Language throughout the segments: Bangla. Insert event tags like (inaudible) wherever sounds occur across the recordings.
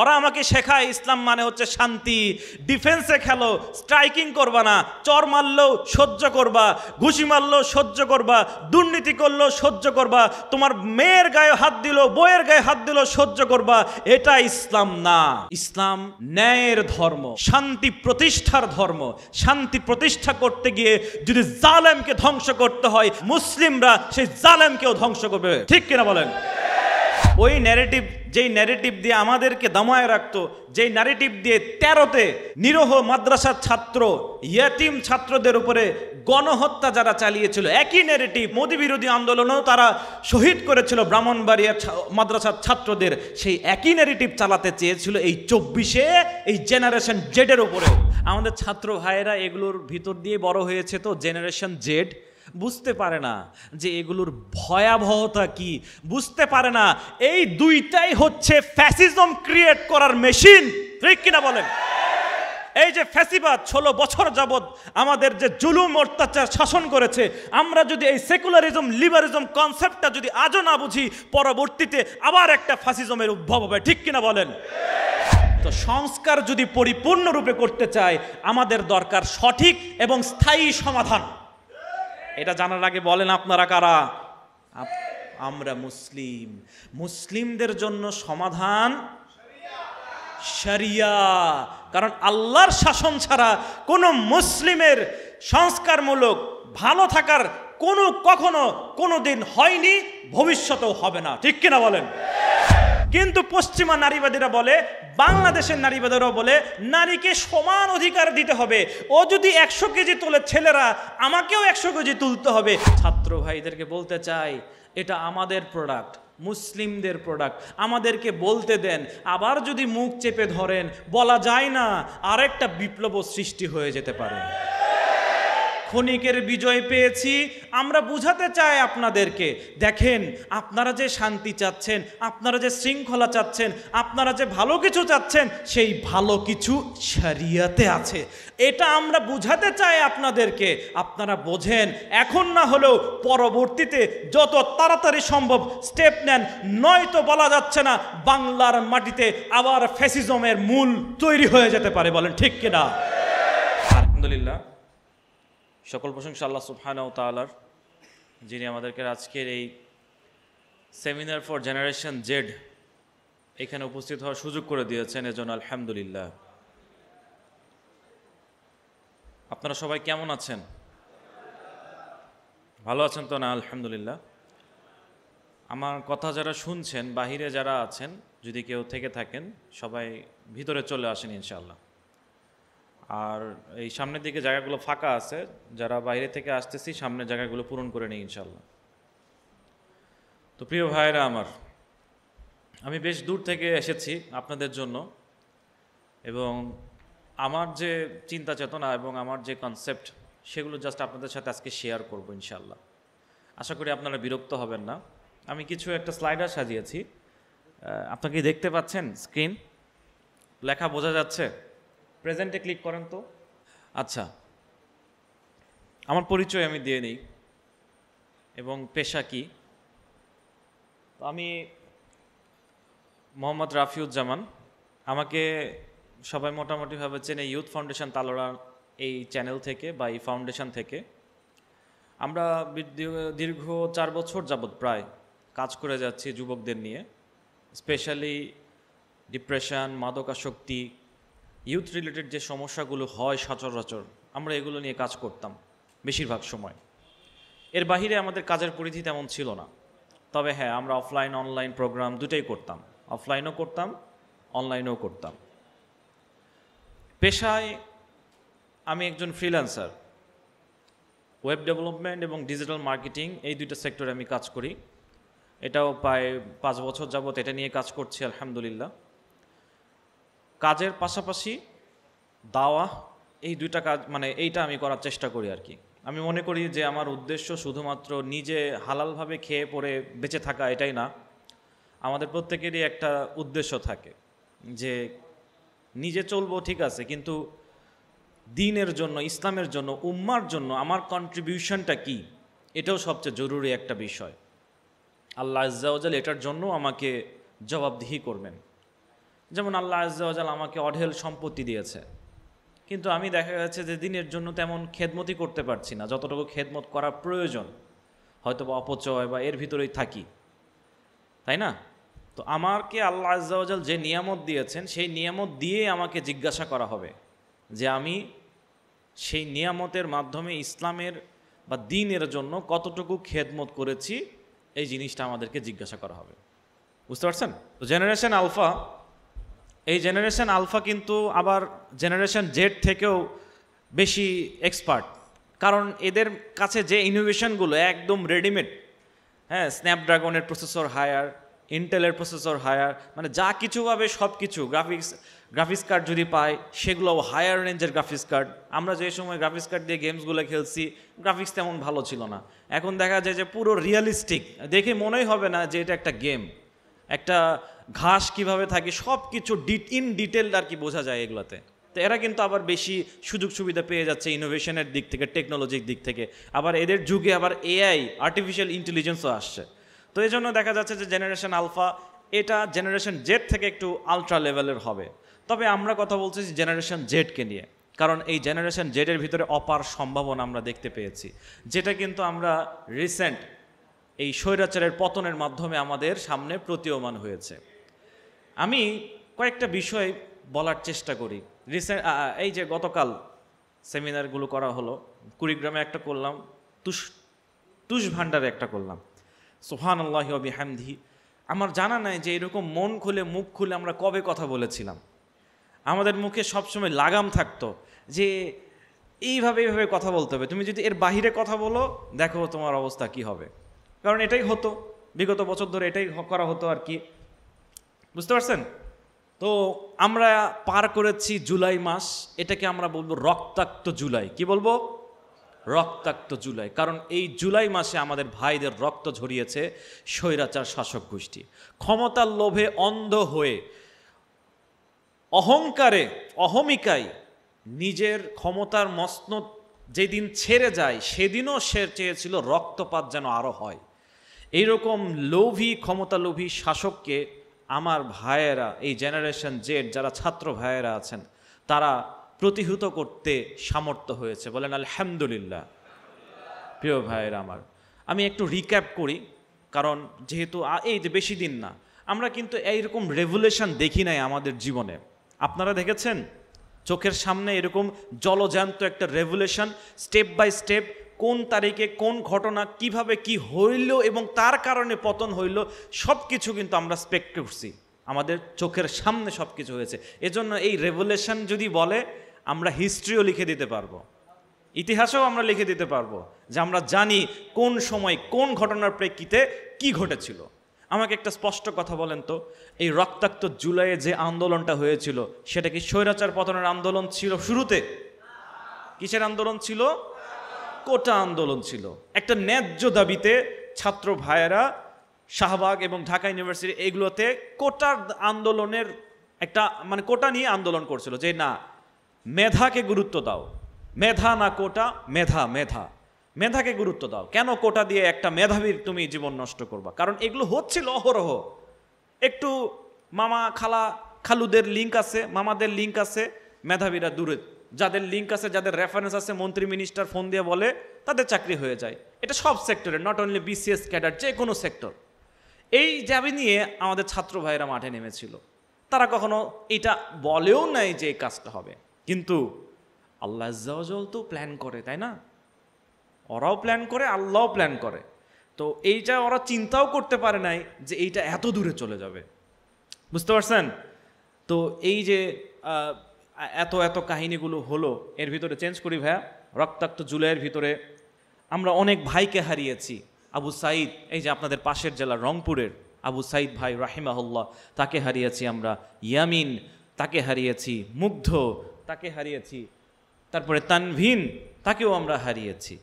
ওরা আমাকে শেখায় ইসলাম মানে হচ্ছে শান্তি ডিফেন্সে খেলো স্ট্রাইকিং করবা না চর মারলেও সহ্য করবা ঘুষি মারলেও সহ্য করবা দুর্নীতি করলেও সহ্য করবা তোমার মেয়ের গায়ে হাত দিল বইয়ের গায়ে হাত দিল সহ্য করবা এটা ইসলাম না ইসলাম ন্যায়ের ধর্ম শান্তি প্রতিষ্ঠার ধর্ম শান্তি প্রতিষ্ঠা করতে গিয়ে যদি জালেমকে ধ্বংস করতে হয় মুসলিমরা সেই জালেমকেও ধ্বংস করবে ঠিক কিনা বলেন ওই ন্যারেটিভ যেই ন্যারেটিভ দিয়ে আমাদেরকে দামায় রাখতো যেই ন্যারেটিভ দিয়ে তেরোতে নিরহ মাদ্রাসার ছাত্র ইয়াতিম ছাত্রদের উপরে গণহত্যা যারা চালিয়েছিল একই ন্যারেটিভ মোদি বিরোধী আন্দোলনেও তারা শহীদ করেছিল ব্রাহ্মণবাড়িয়া মাদ্রাসার ছাত্রদের সেই একই ন্যারেটিভ চালাতে চেয়েছিল এই চব্বিশে এই জেনারেশন জেডের উপরে আমাদের ছাত্র ভাইয়েরা এগুলোর ভিতর দিয়ে বড় হয়েছে তো জেনারেশন জেড বুঝতে পারে না যে এগুলোর ভয়াবহতা কি বুঝতে পারে না এই দুইটাই হচ্ছে ফ্যাসিজম ক্রিয়েট করার মেশিন ঠিক কিনা বলেন এই যে ফ্যাসিবাদ ষোলো বছর যাবৎ আমাদের যে জুলুম অত্যাচার শাসন করেছে আমরা যদি এই সেকুলারিজম লিবারিজম কনসেপ্টটা যদি আজও না বুঝি পরবর্তীতে আবার একটা ফ্যাসিজমের উদ্ভব হবে ঠিক কিনা বলেন তো সংস্কার যদি পরিপূর্ণরূপে করতে চায় আমাদের দরকার সঠিক এবং স্থায়ী সমাধান এটা জানার আগে বলেন আপনারা কারা আমরা মুসলিম মুসলিমদের জন্য সমাধান সারিয়া কারণ আল্লাহর শাসন ছাড়া কোনো মুসলিমের সংস্কারমূলক ভালো থাকার কোনো কখনো কোনো দিন হয়নি ভবিষ্যতেও হবে না ঠিক কিনা বলেন কিন্তু পশ্চিমা নারীবাদীরা বলে বাংলাদেশের নারীবাদীরাও বলে নারীকে সমান অধিকার দিতে হবে ও যদি একশো কেজি তোলে ছেলেরা আমাকেও একশো কেজি তুলতে হবে ছাত্র ভাইদেরকে বলতে চাই এটা আমাদের প্রোডাক্ট মুসলিমদের প্রোডাক্ট আমাদেরকে বলতে দেন আবার যদি মুখ চেপে ধরেন বলা যায় না আরেকটা বিপ্লব সৃষ্টি হয়ে যেতে পারে ক্ষণিকের বিজয় পেয়েছি আমরা বুঝাতে চাই আপনাদেরকে দেখেন আপনারা যে শান্তি চাচ্ছেন আপনারা যে শৃঙ্খলা চাচ্ছেন আপনারা যে ভালো কিছু চাচ্ছেন সেই ভালো কিছু সারিয়াতে আছে এটা আমরা বুঝাতে চাই আপনাদেরকে আপনারা বোঝেন এখন না হলেও পরবর্তীতে যত তাড়াতাড়ি সম্ভব স্টেপ নেন নয়তো বলা যাচ্ছে না বাংলার মাটিতে আবার ফ্যাসিজমের মূল তৈরি হয়ে যেতে পারে বলেন ঠিক কিনা আলহামদুলিল্লাহ সকল প্রশংসা আল্লাহ সুবহানাউ তালার যিনি আমাদেরকে আজকের এই সেমিনার ফর জেনারেশন জেড এখানে উপস্থিত হওয়ার সুযোগ করে দিয়েছেন এজন আলহামদুলিল্লাহ আপনারা সবাই কেমন আছেন ভালো আছেন তো না আলহামদুলিল্লাহ আমার কথা যারা শুনছেন বাহিরে যারা আছেন যদি কেউ থেকে থাকেন সবাই ভিতরে চলে আসেন ইনশাআল্লাহ আর এই সামনের দিকে জায়গাগুলো ফাঁকা আছে যারা বাইরে থেকে আসতেছি সামনের জায়গাগুলো পূরণ করে নিই ইনশাল্লাহ তো প্রিয় ভাইরা আমার আমি বেশ দূর থেকে এসেছি আপনাদের জন্য এবং আমার যে চিন্তা চেতনা এবং আমার যে কনসেপ্ট সেগুলো জাস্ট আপনাদের সাথে আজকে শেয়ার করবো ইনশাল্লাহ আশা করি আপনারা বিরক্ত হবেন না আমি কিছু একটা স্লাইডার সাজিয়েছি আপনাকে দেখতে পাচ্ছেন স্ক্রিন লেখা বোঝা যাচ্ছে প্রেজেন্টে ক্লিক করেন তো আচ্ছা আমার পরিচয় আমি দিয়ে নিই এবং পেশা কি তো আমি মোহাম্মদ রাফিউজ্জামান আমাকে সবাই মোটামুটিভাবে চেনে ইউথ ফাউন্ডেশন তালোড়া এই চ্যানেল থেকে বা এই ফাউন্ডেশন থেকে আমরা দীর্ঘ চার বছর যাবৎ প্রায় কাজ করে যাচ্ছি যুবকদের নিয়ে স্পেশালি ডিপ্রেশন মাদকাসক্তি ইউথ রিলেটেড যে সমস্যাগুলো হয় সচরাচর আমরা এগুলো নিয়ে কাজ করতাম বেশিরভাগ সময় এর বাহিরে আমাদের কাজের পরিধি তেমন ছিল না তবে হ্যাঁ আমরা অফলাইন অনলাইন প্রোগ্রাম দুটাই করতাম অফলাইনও করতাম অনলাইনেও করতাম পেশায় আমি একজন ফ্রিল্যান্সার ওয়েব ডেভেলপমেন্ট এবং ডিজিটাল মার্কেটিং এই দুইটা সেক্টরে আমি কাজ করি এটাও প্রায় পাঁচ বছর যাবত এটা নিয়ে কাজ করছি আলহামদুলিল্লাহ কাজের পাশাপাশি দাওয়া এই দুইটা কাজ মানে এইটা আমি করার চেষ্টা করি আর কি আমি মনে করি যে আমার উদ্দেশ্য শুধুমাত্র নিজে হালালভাবে খেয়ে পরে বেঁচে থাকা এটাই না আমাদের প্রত্যেকেরই একটা উদ্দেশ্য থাকে যে নিজে চলবো ঠিক আছে কিন্তু দিনের জন্য ইসলামের জন্য উম্মার জন্য আমার কন্ট্রিবিউশনটা কি এটাও সবচেয়ে জরুরি একটা বিষয় আল্লাহ আজ্জাওজাল এটার জন্য আমাকে জবাবদিহি করবেন যেমন আল্লাহ আজাল আমাকে অঢেল সম্পত্তি দিয়েছে কিন্তু আমি দেখা যাচ্ছে যে দিনের জন্য তেমন খেদমতি করতে পারছি না যতটুকু খেদমত করার প্রয়োজন হয়তো বা অপচয় বা এর ভিতরেই থাকি তাই না তো আমাকে আল্লাহ আজাল যে নিয়ামত দিয়েছেন সেই নিয়ামত দিয়ে আমাকে জিজ্ঞাসা করা হবে যে আমি সেই নিয়ামতের মাধ্যমে ইসলামের বা দিনের জন্য কতটুকু খেদমত করেছি এই জিনিসটা আমাদেরকে জিজ্ঞাসা করা হবে বুঝতে পারছেন তো জেনারেশন আলফা এই জেনারেশন আলফা কিন্তু আবার জেনারেশন জেড থেকেও বেশি এক্সপার্ট কারণ এদের কাছে যে ইনোভেশনগুলো একদম রেডিমেড হ্যাঁ স্ন্যাপড্রাগনের প্রসেসর হায়ার ইন্টেলের প্রসেসর হায়ার মানে যা কিছু সব কিছু গ্রাফিক্স গ্রাফিক্স কার্ড যদি পাই সেগুলোও হায়ার রেঞ্জের গ্রাফিক্স কার্ড আমরা যে সময় গ্রাফিক্স কার্ড দিয়ে গেমসগুলো খেলছি গ্রাফিক্স তেমন ভালো ছিল না এখন দেখা যায় যে পুরো রিয়েলিস্টিক দেখে মনেই হবে না যে এটা একটা গেম একটা ঘাস কিভাবে থাকে সব কিছু ইন ডিটেল আর কি বোঝা যায় এগুলোতে তো এরা কিন্তু আবার বেশি সুযোগ সুবিধা পেয়ে যাচ্ছে ইনোভেশনের দিক থেকে টেকনোলজির দিক থেকে আবার এদের যুগে আবার এআই আর্টিফিশিয়াল ইন্টেলিজেন্সও আসছে তো এই জন্য দেখা যাচ্ছে যে জেনারেশন আলফা এটা জেনারেশন জেড থেকে একটু আলট্রা লেভেলের হবে তবে আমরা কথা বলছি জেনারেশন জেডকে নিয়ে কারণ এই জেনারেশন জেডের ভিতরে অপার সম্ভাবনা আমরা দেখতে পেয়েছি যেটা কিন্তু আমরা রিসেন্ট এই স্বৈরাচারের পতনের মাধ্যমে আমাদের সামনে প্রতীয়মান হয়েছে আমি কয়েকটা বিষয় বলার চেষ্টা করি রিসেন্ট এই যে গতকাল সেমিনারগুলো করা হলো কুড়িগ্রামে একটা করলাম তুষ তুষ ভাণ্ডারে একটা করলাম সোহান আল্লাহ হ্যামধি আমার জানা নাই যে এরকম মন খুলে মুখ খুলে আমরা কবে কথা বলেছিলাম আমাদের মুখে সবসময় লাগাম থাকতো যে এইভাবে এইভাবে কথা বলতে হবে তুমি যদি এর বাহিরে কথা বলো দেখো তোমার অবস্থা কি হবে কারণ এটাই হতো বিগত বছর ধরে এটাই করা হতো আর কি বুঝতে পারছেন তো আমরা পার করেছি জুলাই মাস এটাকে আমরা বলবো রক্তাক্ত জুলাই কি বলবো রক্তাক্ত জুলাই কারণ এই জুলাই মাসে আমাদের ভাইদের রক্ত ঝরিয়েছে স্বৈরাচার শাসক গোষ্ঠী ক্ষমতার লোভে অন্ধ হয়ে অহংকারে অহমিকায় নিজের ক্ষমতার মস্ন যেদিন ছেড়ে যায় সেদিনও সে চেয়েছিল রক্তপাত যেন আরও হয় এইরকম লোভী ক্ষমতালোভী শাসককে আমার ভাইয়েরা এই জেনারেশন জেড যারা ছাত্র ভাইয়েরা আছেন তারা প্রতিহত করতে সামর্থ্য হয়েছে বলেন আলহামদুলিল্লাহ প্রিয় ভাইয়েরা আমার আমি একটু রিক্যাপ করি কারণ যেহেতু এই যে বেশি দিন না আমরা কিন্তু এইরকম রেভুলেশন দেখি নাই আমাদের জীবনে আপনারা দেখেছেন চোখের সামনে এরকম জলজান্ত একটা রেভুলেশন স্টেপ বাই স্টেপ কোন তারিখে কোন ঘটনা কিভাবে কি হইল এবং তার কারণে পতন হইল সব কিছু কিন্তু আমরা স্পেক্ট করছি আমাদের চোখের সামনে সব কিছু হয়েছে এজন্য এই রেভুলেশন যদি বলে আমরা হিস্ট্রিও লিখে দিতে পারবো ইতিহাসেও আমরা লিখে দিতে পারবো যে আমরা জানি কোন সময় কোন ঘটনার প্রেক্ষিতে কি ঘটেছিল আমাকে একটা স্পষ্ট কথা বলেন তো এই রক্তাক্ত জুলাইয়ে যে আন্দোলনটা হয়েছিল সেটা কি স্বৈরাচার পতনের আন্দোলন ছিল শুরুতে কিসের আন্দোলন ছিল কোটা আন্দোলন ছিল একটা ন্যায্য দাবিতে ছাত্র ভাইয়েরা শাহবাগ এবং ঢাকা ইউনিভার্সিটি এগুলোতে কোটার আন্দোলনের একটা মানে কোটা নিয়ে আন্দোলন করছিল যে না মেধাকে গুরুত্ব দাও মেধা না কোটা মেধা মেধা মেধাকে গুরুত্ব দাও কেন কোটা দিয়ে একটা মেধাবীর তুমি জীবন নষ্ট করবা কারণ এগুলো হচ্ছিল অহরহ একটু মামা খালা খালুদের লিঙ্ক আছে মামাদের লিঙ্ক আছে মেধাবীরা দূরে যাদের লিঙ্ক আছে যাদের রেফারেন্স আছে মন্ত্রী মিনিস্টার ফোন দিয়ে বলে তাদের চাকরি হয়ে যায় এটা সব সেক্টরে নট অনলি বিসিএস ক্যাডার যে কোনো সেক্টর এই জাবি নিয়ে আমাদের ছাত্র ভাইয়েরা মাঠে নেমেছিল তারা কখনো এটা বলেও নাই যে এই কাজটা হবে কিন্তু আল্লাহ তো প্ল্যান করে তাই না ওরাও প্ল্যান করে আল্লাহও প্ল্যান করে তো এইটা ওরা চিন্তাও করতে পারে নাই যে এইটা এত দূরে চলে যাবে বুঝতে পারছেন তো এই যে এত এত কাহিনীগুলো হলো এর ভিতরে চেঞ্জ করি ভাইয়া রক্তাক্ত জুলাইয়ের ভিতরে আমরা অনেক ভাইকে হারিয়েছি আবু সাঈদ এই যে আপনাদের পাশের জেলা রংপুরের আবু সাঈদ ভাই রাহিমাহুল্লাহ তাকে হারিয়েছি আমরা ইয়ামিন তাকে হারিয়েছি মুগ্ধ তাকে হারিয়েছি তারপরে তানভিন তাকেও আমরা হারিয়েছি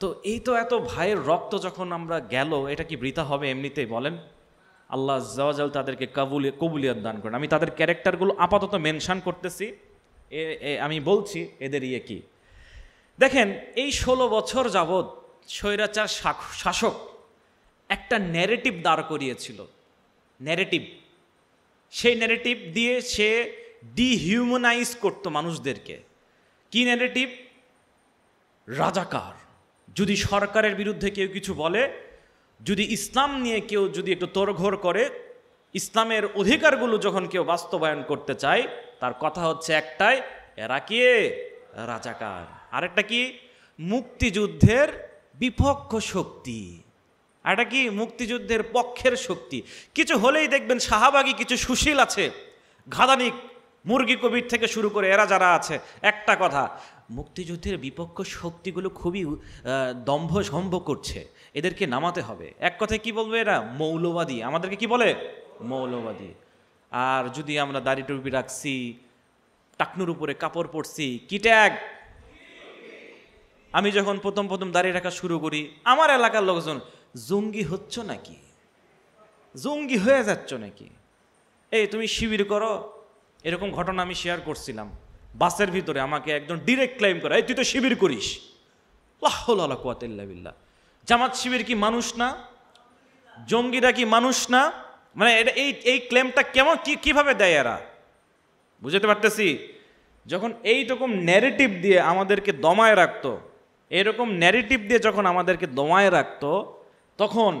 তো এই তো এত ভাইয়ের রক্ত যখন আমরা গেল এটা কি বৃথা হবে এমনিতেই বলেন আল্লাহ জওয়াজাল তাদেরকে কাবুলি কবুলিয়াত দান করেন আমি তাদের ক্যারেক্টারগুলো আপাতত মেনশান করতেছি আমি বলছি এদের ইয়ে কি দেখেন এই ষোলো বছর যাবৎ স্বৈরাচার শাসক একটা ন্যারেটিভ দাঁড় করিয়েছিল ন্যারেটিভ সেই ন্যারেটিভ দিয়ে সে ডিহিউম্যানাইজ করতো মানুষদেরকে কি ন্যারেটিভ রাজাকার যদি সরকারের বিরুদ্ধে কেউ কিছু বলে যদি ইসলাম নিয়ে কেউ যদি একটু তোরঘোর করে ইসলামের অধিকারগুলো যখন কেউ বাস্তবায়ন করতে চায় তার কথা হচ্ছে একটাই এরা কে রাজাকার আরেকটা কি মুক্তিযুদ্ধের বিপক্ষ শক্তি এটা কি মুক্তিযুদ্ধের পক্ষের শক্তি কিছু হলেই দেখবেন শাহাবাগি কিছু সুশীল আছে ঘাদানিক মুরগি কবির থেকে শুরু করে এরা যারা আছে একটা কথা মুক্তিযুদ্ধের বিপক্ষ শক্তিগুলো খুবই দম্ভ সম্ভ করছে এদেরকে নামাতে হবে এক কথায় কি বলবে এরা মৌলবাদী আমাদেরকে কি বলে মৌলবাদী আর যদি আমরা দাড়ি টুপি রাখছি টাকনুর উপরে কাপড় পরছি কি ট্যাগ আমি যখন প্রথম প্রথম দাঁড়িয়ে রাখা শুরু করি আমার এলাকার লোকজন জঙ্গি হচ্ছ নাকি জঙ্গি হয়ে যাচ্ছ নাকি এই তুমি শিবির করো এরকম ঘটনা আমি শেয়ার করছিলাম বাসের ভিতরে আমাকে একজন ডিরেক্ট ক্লেম করে এই তুই তো শিবির করিস লাহ্লা জামাত শিবির কি মানুষ না জঙ্গিরা কি মানুষ না মানে এটা এই এই ক্লেমটা কেমন কি কীভাবে দেয় এরা বুঝতে পারতেছি যখন এই রকম ন্যারেটিভ দিয়ে আমাদেরকে দমায় রাখতো এরকম ন্যারেটিভ দিয়ে যখন আমাদেরকে দমায় রাখতো তখন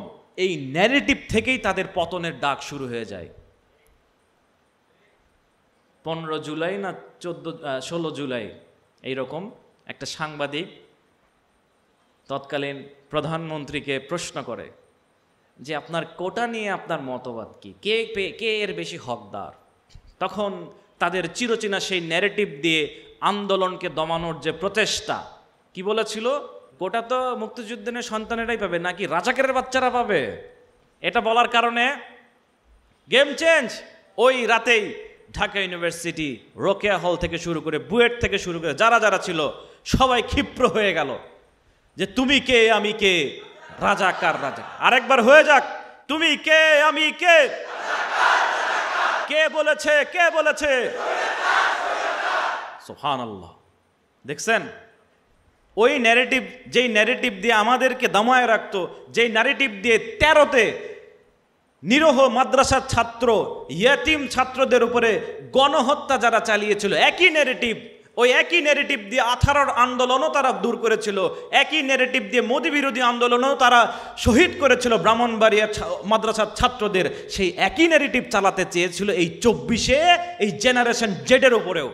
এই ন্যারেটিভ থেকেই তাদের পতনের ডাক শুরু হয়ে যায় পনেরো জুলাই না চোদ্দো ষোলো জুলাই এইরকম একটা সাংবাদিক তৎকালীন প্রধানমন্ত্রীকে প্রশ্ন করে যে আপনার কোটা নিয়ে আপনার মতবাদ কি কে কে এর বেশি হকদার তখন তাদের চিরচেনা সেই ন্যারেটিভ দিয়ে আন্দোলনকে দমানোর যে প্রচেষ্টা কি বলেছিল গোটা তো মুক্তিযুদ্ধের সন্তানেরাই পাবে নাকি রাজাকের বাচ্চারা পাবে এটা বলার কারণে গেম চেঞ্জ ওই রাতেই ঢাকা ইউনিভার্সিটি রোকেয়া হল থেকে শুরু করে বুয়েট থেকে শুরু করে যারা যারা ছিল সবাই ক্ষিপ্র হয়ে গেল যে তুমি কে আমি কে রাজা কার রাজা আরেকবার হয়ে যাক তুমি কে আমি কে কে বলেছে কে বলেছে সোহান আল্লাহ দেখছেন ওই ন্যারেটিভ যেই ন্যারেটিভ দিয়ে আমাদেরকে দমায় রাখতো যেই ন্যারেটিভ দিয়ে তেরোতে নিরহ মাদ্রাসার ছাত্র ইয়েতিম ছাত্রদের উপরে গণহত্যা যারা চালিয়েছিল একই ন্যারেটিভ ওই একই নেগেটিভ দিয়ে আথারর আন্দোলনও তারা দূর করেছিল একই নেগেটিভ দিয়ে মোদী বিরোধী আন্দোলনও তারা শহীদ করেছিল ব্রাহ্মণবাড়িয়া মাদ্রাসার ছাত্রদের সেই একই নেগেটিভ চালাতে চেয়েছিল এই চব্বিশে এই জেনারেশন জেডের ওপরেও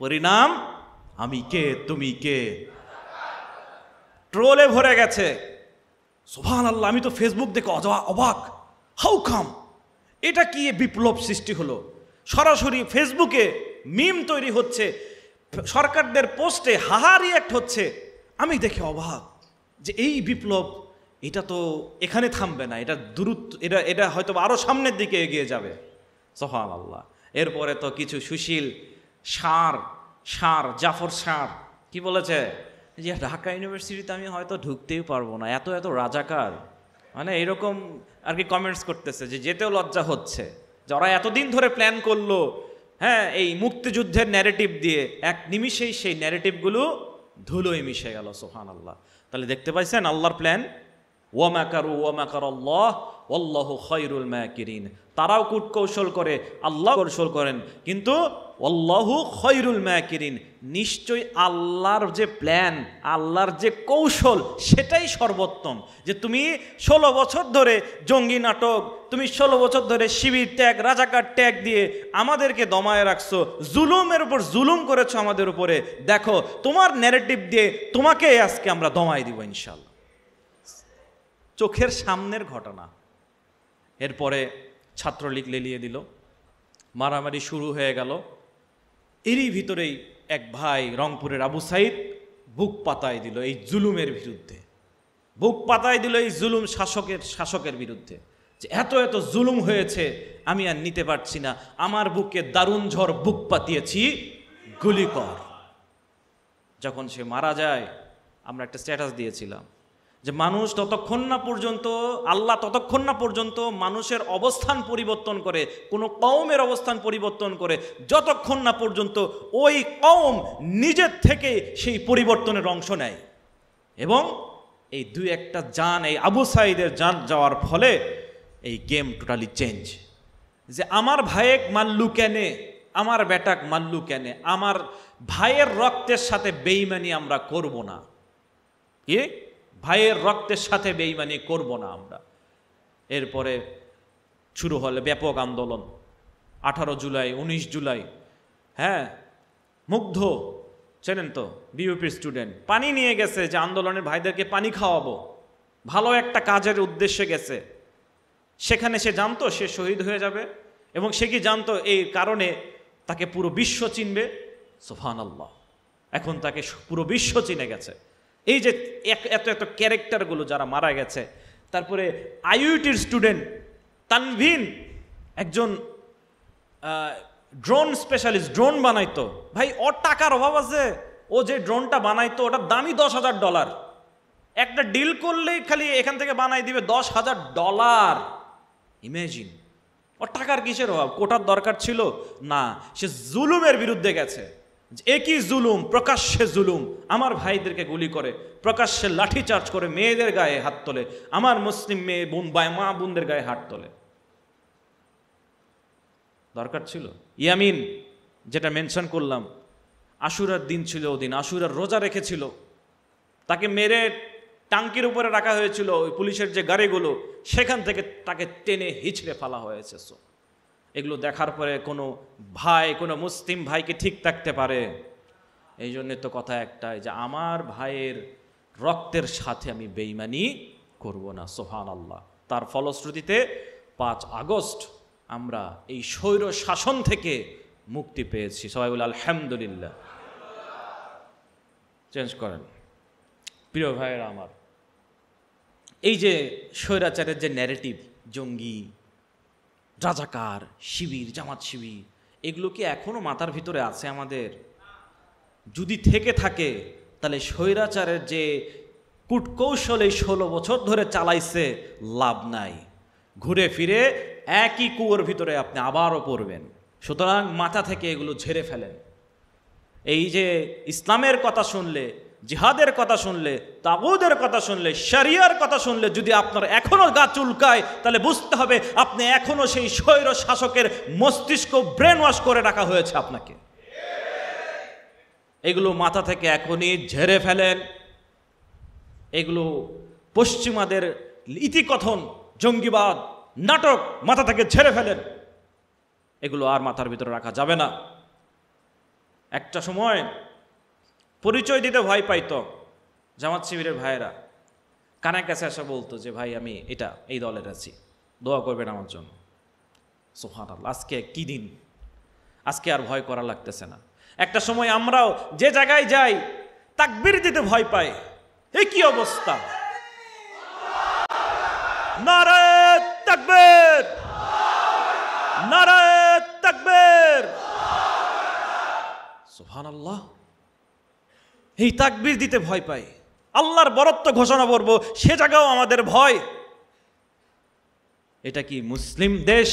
পরিণাম আমি কে তুমি কে ট্রোলে ভরে গেছে সোহান আল্লাহ আমি তো ফেসবুক দেখে অবাক হাউ খাম এটা কি বিপ্লব সৃষ্টি হলো সরাসরি ফেসবুকে মিম তৈরি হচ্ছে সরকারদের পোস্টে হাহা রিয়াক্ট হচ্ছে আমি দেখে অবাক যে এই বিপ্লব এটা তো এখানে থামবে না এটা দূরত্ব এটা এটা হয়তো আরও সামনের দিকে এগিয়ে যাবে সোহান আল্লাহ এরপরে তো কিছু সুশীল সার সার জাফর সার কি বলেছে যে ঢাকা ইউনিভার্সিটিতে আমি হয়তো ঢুকতেই পারবো না এত এত রাজাকার মানে এরকম আর কি কমেন্টস করতেছে যে যেতেও লজ্জা হচ্ছে যারা এতদিন ধরে প্ল্যান করলো হ্যাঁ এই মুক্তিযুদ্ধের ন্যারেটিভ দিয়ে এক নিমিষেই সেই ন্যারেটিভগুলো ধুলোই মিশে গেল সোহান আল্লাহ তাহলে দেখতে পাইছেন আল্লাহর প্ল্যান ওয়ামাকারু ওয়ামাকার আল্লাহ অল্লাহ খৈরুল মায়াকিরিন তারাও কূটকৌশল করে আল্লাহ কৌশল করেন কিন্তু অল্লাহু খৈরুল ম্যাকিরিন নিশ্চয় আল্লাহর যে প্ল্যান আল্লাহর যে কৌশল সেটাই সর্বোত্তম যে তুমি ষোলো বছর ধরে জঙ্গি নাটক তুমি ষোলো বছর ধরে শিবির ট্যাগ রাজাকার ট্যাগ দিয়ে আমাদেরকে দমায় রাখছো জুলুমের উপর জুলুম করেছো আমাদের উপরে দেখো তোমার ন্যারেটিভ দিয়ে তোমাকে আজকে আমরা দমায় দিব ইনশাল চোখের সামনের ঘটনা এরপরে ছাত্রলীগ লেলিয়ে দিল মারামারি শুরু হয়ে গেল এরই ভিতরেই এক ভাই রংপুরের আবু সাইদ বুক পাতায় দিল এই জুলুমের বিরুদ্ধে বুক পাতায় দিল এই জুলুম শাসকের শাসকের বিরুদ্ধে যে এত এত জুলুম হয়েছে আমি আর নিতে পারছি না আমার বুকে দারুণ ঝড় বুক পাতিয়েছি গুলি কর যখন সে মারা যায় আমরা একটা স্ট্যাটাস দিয়েছিলাম যে মানুষ ততক্ষণ না পর্যন্ত আল্লাহ ততক্ষণ না পর্যন্ত মানুষের অবস্থান পরিবর্তন করে কোনো কওমের অবস্থান পরিবর্তন করে যতক্ষণ না পর্যন্ত ওই কওম নিজের থেকে সেই পরিবর্তনের অংশ নেয় এবং এই দুই একটা যান এই আবু সাইদের যান যাওয়ার ফলে এই গেম টোটালি চেঞ্জ যে আমার ভাইয়েক মাল্লু কেনে আমার বেটাক মাল্লু কেনে আমার ভাইয়ের রক্তের সাথে বেইমানি আমরা করব না কি ভাইয়ের রক্তের সাথে বেইমানি করব না আমরা এরপরে শুরু হলে ব্যাপক আন্দোলন আঠারো জুলাই ১৯ জুলাই হ্যাঁ মুগ্ধ চেনেন তো বিউপির স্টুডেন্ট পানি নিয়ে গেছে যে আন্দোলনের ভাইদেরকে পানি খাওয়াবো ভালো একটা কাজের উদ্দেশ্যে গেছে সেখানে সে জানতো সে শহীদ হয়ে যাবে এবং সে কি জানতো এই কারণে তাকে পুরো বিশ্ব চিনবে সোফান আল্লাহ এখন তাকে পুরো বিশ্ব চিনে গেছে এই যে এত এত ক্যারেক্টারগুলো যারা মারা গেছে তারপরে আইউটির স্টুডেন্ট তানভিন একজন ড্রোন স্পেশালিস্ট ড্রোন বানাইতো ভাই ওর টাকার অভাব আছে ও যে ড্রোনটা বানাইতো ওটা দামি দশ হাজার ডলার একটা ডিল করলেই খালি এখান থেকে বানাই দিবে দশ হাজার ডলার ইমেজিন ওর টাকার কিসের অভাব কোটার দরকার ছিল না সে জুলুমের বিরুদ্ধে গেছে একই জুলুম প্রকাশ্যে জুলুম আমার ভাইদেরকে গুলি করে প্রকাশ্যে লাঠি চার্জ করে মেয়েদের গায়ে হাত তোলে আমার মুসলিম মেয়ে বোন বা মা বোনদের গায়ে হাত তোলে দরকার ছিল ইয়ামিন যেটা মেনশন করলাম আশুরার দিন ছিল ওদিন আশুরার রোজা রেখেছিল তাকে মেরে টাঙ্কির উপরে রাখা হয়েছিল ওই পুলিশের যে গাড়িগুলো সেখান থেকে তাকে টেনে হিচড়ে ফেলা হয়েছে সব এগুলো দেখার পরে কোনো ভাই কোনো মুসলিম ভাইকে ঠিক থাকতে পারে এই জন্যে তো কথা একটাই যে আমার ভাইয়ের রক্তের সাথে আমি বেইমানি করব না সোহান আল্লাহ তার ফলশ্রুতিতে পাঁচ আগস্ট আমরা এই স্বৈর শাসন থেকে মুক্তি পেয়েছি সবাই বলে আলহামদুলিল্লাহ চেঞ্জ করেন প্রিয় ভাইয়েরা আমার এই যে স্বৈরাচারের যে ন্যারেটিভ জঙ্গি রাজাকার শিবির জামাত শিবির এগুলো কি এখনও মাথার ভিতরে আছে আমাদের যদি থেকে থাকে তাহলে স্বৈরাচারের যে কূটকৌশল এই ষোলো বছর ধরে চালাইছে লাভ নাই ঘুরে ফিরে একই কুয়োর ভিতরে আপনি আবারও পড়বেন সুতরাং মাথা থেকে এগুলো ঝেড়ে ফেলেন এই যে ইসলামের কথা শুনলে জিহাদের কথা শুনলে তাগুদের কথা শুনলে শরিয়ার কথা শুনলে যদি আপনার এখনও গা চুলকায় তাহলে বুঝতে হবে আপনি এখনও সেই স্বৈর শাসকের মস্তিষ্ক ব্রেন ওয়াশ করে রাখা হয়েছে আপনাকে এগুলো মাথা থেকে এখনই ঝেড়ে ফেলেন এগুলো পশ্চিমাদের ইতিকথন জঙ্গিবাদ নাটক মাথা থেকে ছেড়ে ফেলেন এগুলো আর মাথার ভিতরে রাখা যাবে না একটা সময় পরিচয় দিতে ভয় পাইত জামাত শিবিরের ভাইয়েরা কানের কাছে আসা বলতো যে ভাই আমি এটা এই দলের আছি দোয়া করবেন আমার জন্য সোহান আল্লাহ আজকে কী দিন আজকে আর ভয় করা লাগতেছে না একটা সময় আমরাও যে জায়গায় যাই তাকবির দিতে ভয় পাই এ কি অবস্থা নারায় নারায় তাকবির সোহান আল্লাহ এই তাকবির দিতে ভয় পাই আল্লাহর বরত্ব ঘোষণা করব সে জায়গাও আমাদের ভয় এটা কি মুসলিম দেশ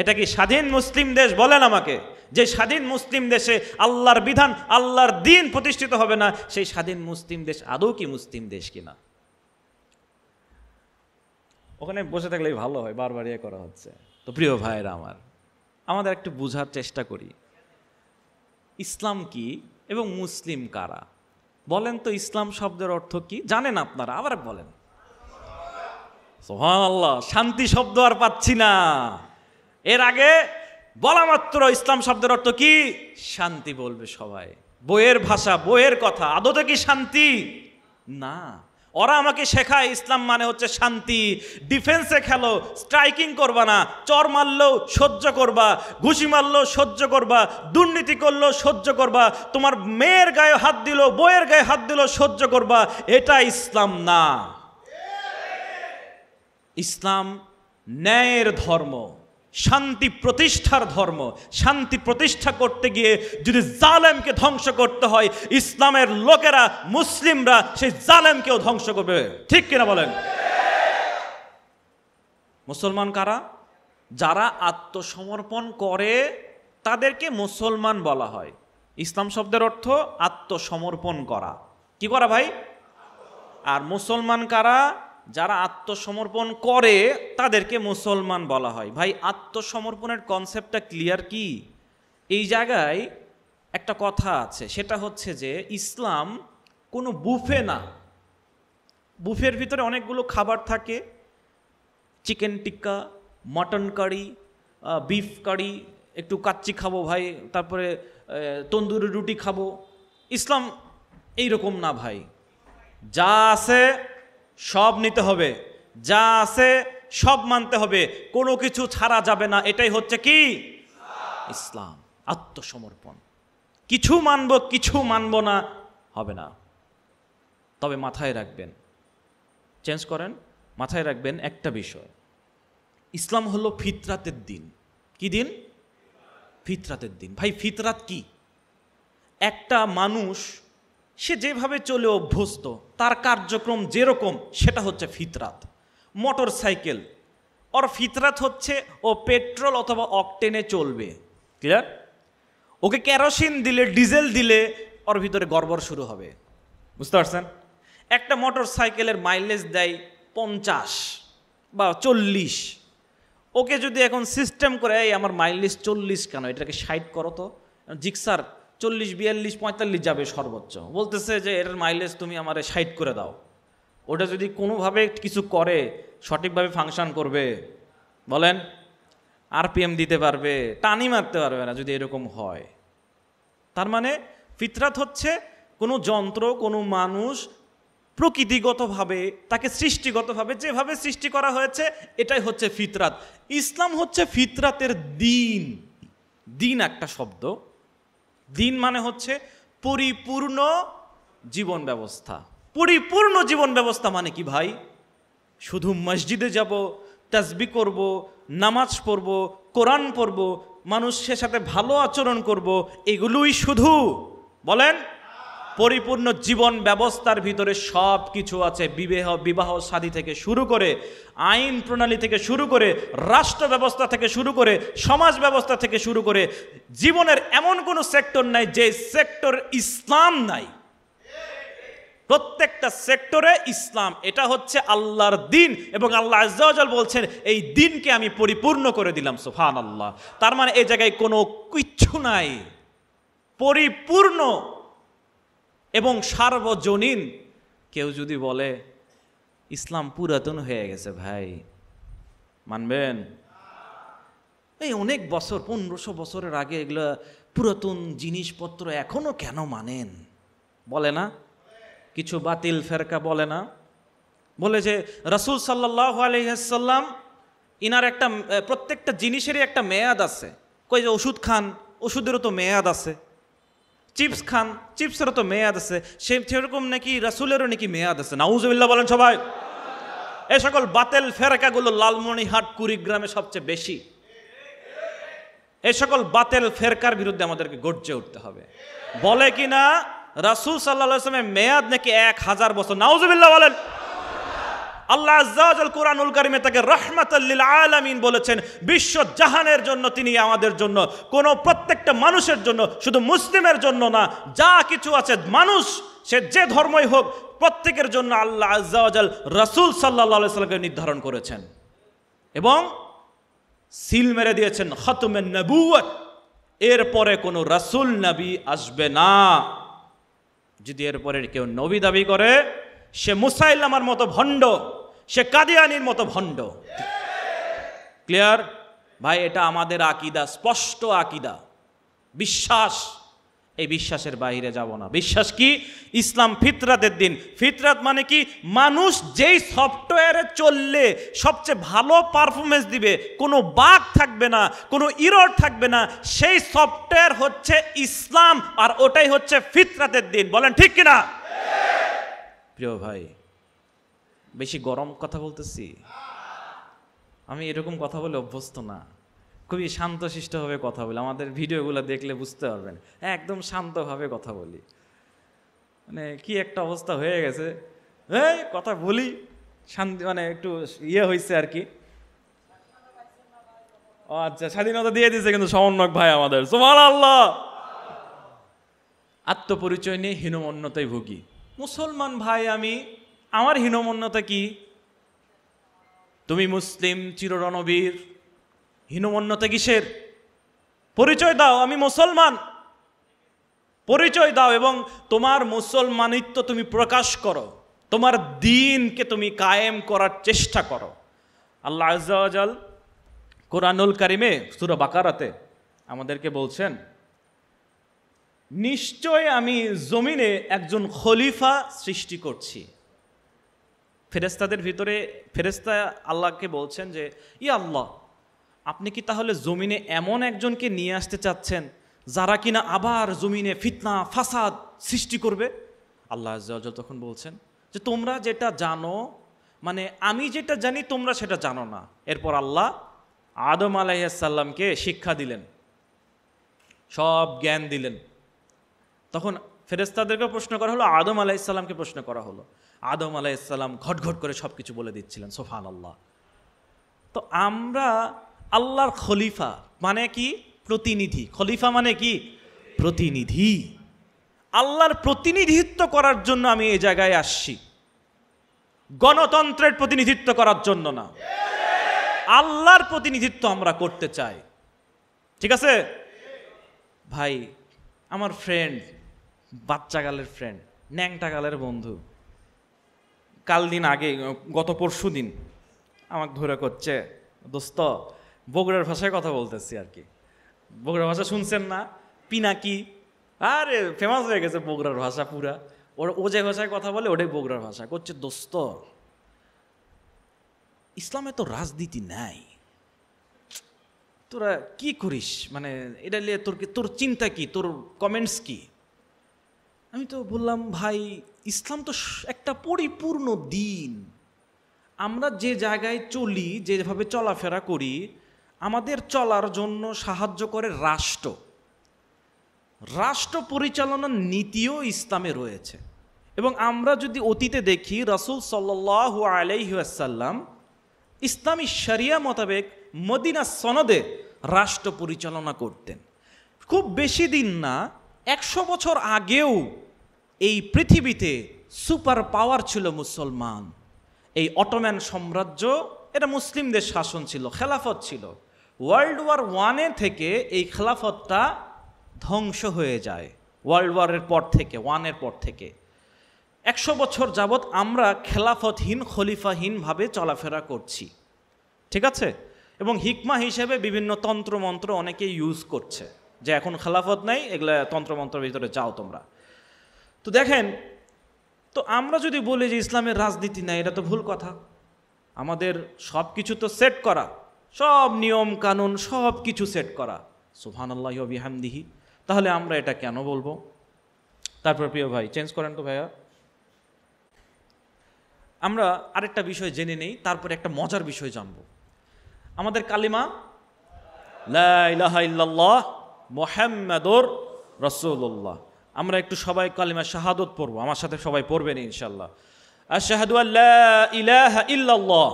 এটা কি স্বাধীন মুসলিম দেশ বলেন আমাকে যে স্বাধীন মুসলিম দেশে আল্লাহর বিধান আল্লাহর দিন প্রতিষ্ঠিত হবে না সেই স্বাধীন মুসলিম দেশ আদৌ কি মুসলিম দেশ কিনা ওখানে বসে থাকলেই ভালো হয় বারবার ইয়ে করা হচ্ছে তো প্রিয় ভাইয়েরা আমার আমাদের একটু বোঝার চেষ্টা করি ইসলাম কি এবং মুসলিম কারা বলেন তো ইসলাম শব্দের অর্থ কি জানেন আপনারা আবার বলেন আল্লাহ শান্তি শব্দ আর পাচ্ছি না এর আগে বলা মাত্র ইসলাম শব্দের অর্থ কি শান্তি বলবে সবাই বইয়ের ভাষা বইয়ের কথা আদতে কি শান্তি না ওরা আমাকে শেখায় ইসলাম মানে হচ্ছে শান্তি ডিফেন্সে খেলো স্ট্রাইকিং করবা না চর মারলেও সহ্য করবা ঘুষি মারলেও সহ্য করবা দুর্নীতি করলেও সহ্য করবা তোমার মেয়ের গায়ে হাত দিল বইয়ের গায়ে হাত দিল সহ্য করবা এটা ইসলাম না ইসলাম ন্যায়ের ধর্ম শান্তি প্রতিষ্ঠার ধর্ম শান্তি প্রতিষ্ঠা করতে গিয়ে যদি জালেমকে ধ্বংস করতে হয় ইসলামের লোকেরা মুসলিমরা সেই জালেমকেও ধ্বংস করবে ঠিক কিনা বলেন মুসলমান কারা যারা আত্মসমর্পণ করে তাদেরকে মুসলমান বলা হয় ইসলাম শব্দের অর্থ আত্মসমর্পণ করা কি করা ভাই আর মুসলমান কারা যারা আত্মসমর্পণ করে তাদেরকে মুসলমান বলা হয় ভাই আত্মসমর্পণের কনসেপ্টটা ক্লিয়ার কি এই জায়গায় একটা কথা আছে সেটা হচ্ছে যে ইসলাম কোনো বুফে না বুফের ভিতরে অনেকগুলো খাবার থাকে chicken tikka mutton curry beef curry একটু কাচ্চি খাবো ভাই তারপরে তন্দুরি রুটি খাবো ইসলাম এই রকম না ভাই যা আছে সব নিতে হবে যা আছে সব মানতে হবে কোনো কিছু ছাড়া যাবে না এটাই হচ্ছে কি ইসলাম আত্মসমর্পণ কিছু মানব কিছু মানব না হবে না তবে মাথায় রাখবেন চেঞ্জ করেন মাথায় রাখবেন একটা বিষয় ইসলাম হলো ফিতরাতের দিন কি দিন ফিতরাতের দিন ভাই ফিতরাত কি একটা মানুষ সে যেভাবে চলে অভ্যস্ত তার কার্যক্রম যেরকম সেটা হচ্ছে ফিতরাত মোটর সাইকেল ওর ফিতরাত হচ্ছে ও পেট্রোল অথবা অকটেনে চলবে ক্লিয়ার ওকে কেরোসিন দিলে ডিজেল দিলে ওর ভিতরে গড়বড় শুরু হবে বুঝতে পারছেন একটা মোটর সাইকেলের মাইলেজ দেয় পঞ্চাশ বা চল্লিশ ওকে যদি এখন সিস্টেম করে এই আমার মাইলেজ চল্লিশ কেন এটাকে সাইড করো তো জিক্সার চল্লিশ বিয়াল্লিশ পঁয়তাল্লিশ যাবে সর্বোচ্চ বলতেছে যে এর মাইলেজ তুমি আমার সাইড করে দাও ওটা যদি কোনোভাবে কিছু করে সঠিকভাবে ফাংশন করবে বলেন আরপিএম দিতে পারবে টানি মারতে পারবে না যদি এরকম হয় তার মানে ফিতরাত হচ্ছে কোনো যন্ত্র কোনো মানুষ প্রকৃতিগতভাবে তাকে সৃষ্টিগতভাবে যেভাবে সৃষ্টি করা হয়েছে এটাই হচ্ছে ফিতরাত ইসলাম হচ্ছে ফিতরাতের দিন দিন একটা শব্দ দিন মানে হচ্ছে পরিপূর্ণ জীবন ব্যবস্থা পরিপূর্ণ জীবন ব্যবস্থা মানে কি ভাই শুধু মসজিদে যাব তাজবি করব নামাজ পড়ব কোরআন পড়ব মানুষের সাথে ভালো আচরণ করব এগুলোই শুধু বলেন পরিপূর্ণ জীবন ব্যবস্থার ভিতরে সব কিছু আছে বিবাহ বিবাহ সাদী থেকে শুরু করে আইন প্রণালী থেকে শুরু করে রাষ্ট্র ব্যবস্থা থেকে শুরু করে সমাজ ব্যবস্থা থেকে শুরু করে জীবনের এমন কোনো সেক্টর নাই যে সেক্টর ইসলাম নাই প্রত্যেকটা সেক্টরে ইসলাম এটা হচ্ছে আল্লাহর দিন এবং আল্লাহ আজ্জাল বলছেন এই দিনকে আমি পরিপূর্ণ করে দিলাম সোফান আল্লাহ তার মানে এই জায়গায় কোনো কিচ্ছু নাই পরিপূর্ণ এবং সার্বজনীন কেউ যদি বলে ইসলাম পুরাতন হয়ে গেছে ভাই মানবেন এই অনেক বছর পনেরোশো বছরের আগে এগুলো পুরাতন জিনিসপত্র এখনও কেন মানেন বলে না কিছু বাতিল ফেরকা বলে না বলে যে রসুল সাল্লাহ আলহ্লাম ইনার একটা প্রত্যেকটা জিনিসেরই একটা মেয়াদ আছে কই যে ওষুধ খান ওষুধেরও তো মেয়াদ আছে চিপস খান চিপসেরও তো মেয়াদ আছে সে সেরকম নাকি রাসুলেরও নাকি মেয়াদ আছে নাউজবিল্লা বলেন সবাই এ সকল বাতেল ফেরকাগুলো লালমনিহাট কুড়িগ্রামে সবচেয়ে বেশি এ সকল বাতেল ফেরকার বিরুদ্ধে আমাদেরকে গর্জে উঠতে হবে বলে কিনা রাসুল সাল্লা মেয়াদ নাকি এক হাজার বছর নাউজবিল্লা বলেন আল্লাহ কোরআনুল কারিমে তাকে রহমাতাল্লিল আলমিন বলেছেন বিশ্ব জাহানের জন্য তিনি আমাদের জন্য কোনো প্রত্যেকটা মানুষের জন্য শুধু মুসলিমের জন্য না যা কিছু আছে মানুষ সে যে ধর্মই হোক প্রত্যেকের জন্য আল্লাহ আজাল রসুল সাল্লা সাল্লামকে নির্ধারণ করেছেন এবং সিল মেরে দিয়েছেন খতমের নবুয় এরপরে কোনো রসুল নবী আসবে না যদি এরপরে কেউ নবী দাবি করে সে মুসাইল আমার মতো ভণ্ড সে কাদিয়ানির মতো ভণ্ড ক্লিয়ার ভাই এটা আমাদের আকিদা স্পষ্ট আকিদা বিশ্বাস এই বিশ্বাসের বাইরে যাব না বিশ্বাস কি ইসলাম ফিতরাতের দিন ফিতরাত মানে কি মানুষ যেই সফটওয়্যারে চললে সবচেয়ে ভালো পারফরমেন্স দিবে কোনো বাঘ থাকবে না কোনো ইরোড থাকবে না সেই সফটওয়্যার হচ্ছে ইসলাম আর ওটাই হচ্ছে ফিতরাতের দিন বলেন ঠিক কিনা প্রিয় ভাই বেশি গরম কথা বলতেছি আমি এরকম কথা বলে অভ্যস্ত না খুবই শান্তশিষ্টভাবে কথা বলি আমাদের ভিডিওগুলো দেখলে বুঝতে পারবেন একদম শান্তভাবে কথা বলি মানে কি একটা অবস্থা হয়ে গেছে এই কথা বলি শান্তি মানে একটু ইয়ে হয়েছে আর কি ও আচ্ছা স্বাধীনতা দিয়ে দিয়েছে কিন্তু সমন্বয় ভাই আমাদের সোমাল আল্লাহ আত্মপরিচয় নিয়ে হীনমন্যতায় ভুগি মুসলমান ভাই আমি আমার হীনমন্যতা কি তুমি মুসলিম চিররণবীর হীনমন্যতা কিসের পরিচয় দাও আমি মুসলমান পরিচয় দাও এবং তোমার মুসলমানিত্ব তুমি প্রকাশ করো তোমার দিনকে তুমি কায়েম করার চেষ্টা করো আল্লাহ আজাল কোরআনুল কারিমে সুরা বাকারাতে আমাদেরকে বলছেন নিশ্চয় আমি জমিনে একজন খলিফা সৃষ্টি করছি ফেরেস্তাদের ভিতরে ফেরেস্তা আল্লাহকে বলছেন যে ই আল্লাহ আপনি কি তাহলে জমিনে এমন একজনকে নিয়ে আসতে চাচ্ছেন যারা কিনা আবার জমিনে ফিতনা ফাসাদ সৃষ্টি করবে আল্লাহ আজ্জাল তখন বলছেন যে তোমরা যেটা জানো মানে আমি যেটা জানি তোমরা সেটা জানো না এরপর আল্লাহ আদম আলাইসাল্লামকে শিক্ষা দিলেন সব জ্ঞান দিলেন তখন ফেরেস্তাদেরকে প্রশ্ন করা হলো আদম আলাইসাল্লামকে প্রশ্ন করা হলো আদম আলাইসাল্লাম ঘটঘট করে সব কিছু বলে দিচ্ছিলেন সোফান আল্লাহ তো আমরা আল্লাহর খলিফা মানে কি প্রতিনিধি খলিফা মানে কি প্রতিনিধি আল্লাহর প্রতিনিধিত্ব করার জন্য আমি এই জায়গায় আসছি গণতন্ত্রের প্রতিনিধিত্ব করার জন্য না আল্লাহর প্রতিনিধিত্ব আমরা করতে চাই ঠিক আছে ভাই আমার ফ্রেন্ড বাচ্চা গালের ফ্রেন্ড ন্যাংটা গালের বন্ধু কাল দিন আগে গত পরশু দিন আমাকে ধরে করছে দোস্ত বগুড়ার ভাষায় কথা বলতেছি আর কি বগুড়ার ভাষা শুনছেন না পিনাকি আরে ফেমাস হয়ে গেছে বগুড়ার ভাষা পুরা ওর ও যে ভাষায় কথা বলে ওটাই বগুড়ার ভাষা করছে দোস্ত ইসলামে তো রাজনীতি নাই তোরা কি করিস মানে এটা নিয়ে তোর কি তোর চিন্তা কি তোর কমেন্টস কি আমি তো বললাম ভাই ইসলাম তো একটা পরিপূর্ণ দিন আমরা যে জায়গায় চলি যেভাবে চলাফেরা করি আমাদের চলার জন্য সাহায্য করে রাষ্ট্র রাষ্ট্র পরিচালনার নীতিও ইসলামে রয়েছে এবং আমরা যদি অতীতে দেখি রসুল সাল্লাহ আলাইসাল্লাম ইসলামী শরিয়া মোতাবেক মদিনা সনদে রাষ্ট্র পরিচালনা করতেন খুব বেশি দিন না একশো বছর আগেও এই পৃথিবীতে সুপার পাওয়ার ছিল মুসলমান এই অটোম্যান সাম্রাজ্য এটা মুসলিমদের শাসন ছিল খেলাফত ছিল ওয়ার্ল্ড ওয়ার ওয়ানে থেকে এই খেলাফতটা ধ্বংস হয়ে যায় ওয়ার্ল্ড ওয়ারের পর থেকে ওয়ানের পর থেকে একশো বছর যাবৎ আমরা খেলাফতহীন খলিফাহীনভাবে চলাফেরা করছি ঠিক আছে এবং হিকমা হিসেবে বিভিন্ন তন্ত্রমন্ত্র অনেকে ইউজ করছে যে এখন খেলাফত নাই এগুলো তন্ত্রমন্ত্রের ভিতরে যাও তোমরা তো দেখেন তো আমরা যদি বলি যে ইসলামের রাজনীতি নাই এটা তো ভুল কথা আমাদের সব কিছু তো সেট করা সব নিয়ম কানুন সব কিছু সেট করা সুহানাল্লাহ বিহামদিহি তাহলে আমরা এটা কেন বলবো তারপর প্রিয় ভাই চেঞ্জ করেন তো ভাইয়া আমরা আরেকটা বিষয় জেনে নেই তারপরে একটা মজার বিষয় জানব আমাদের কালিমা লাহ মোহাম্মদর রসুল্লাহ আমরা একটু সবাই কালিমা শাহাদত পড়বো আমার সাথে সবাই পড়বেন ইনশাল্লাহ আশাহাদু আল্লাহ ইলাহা ইল্লাল্লাহ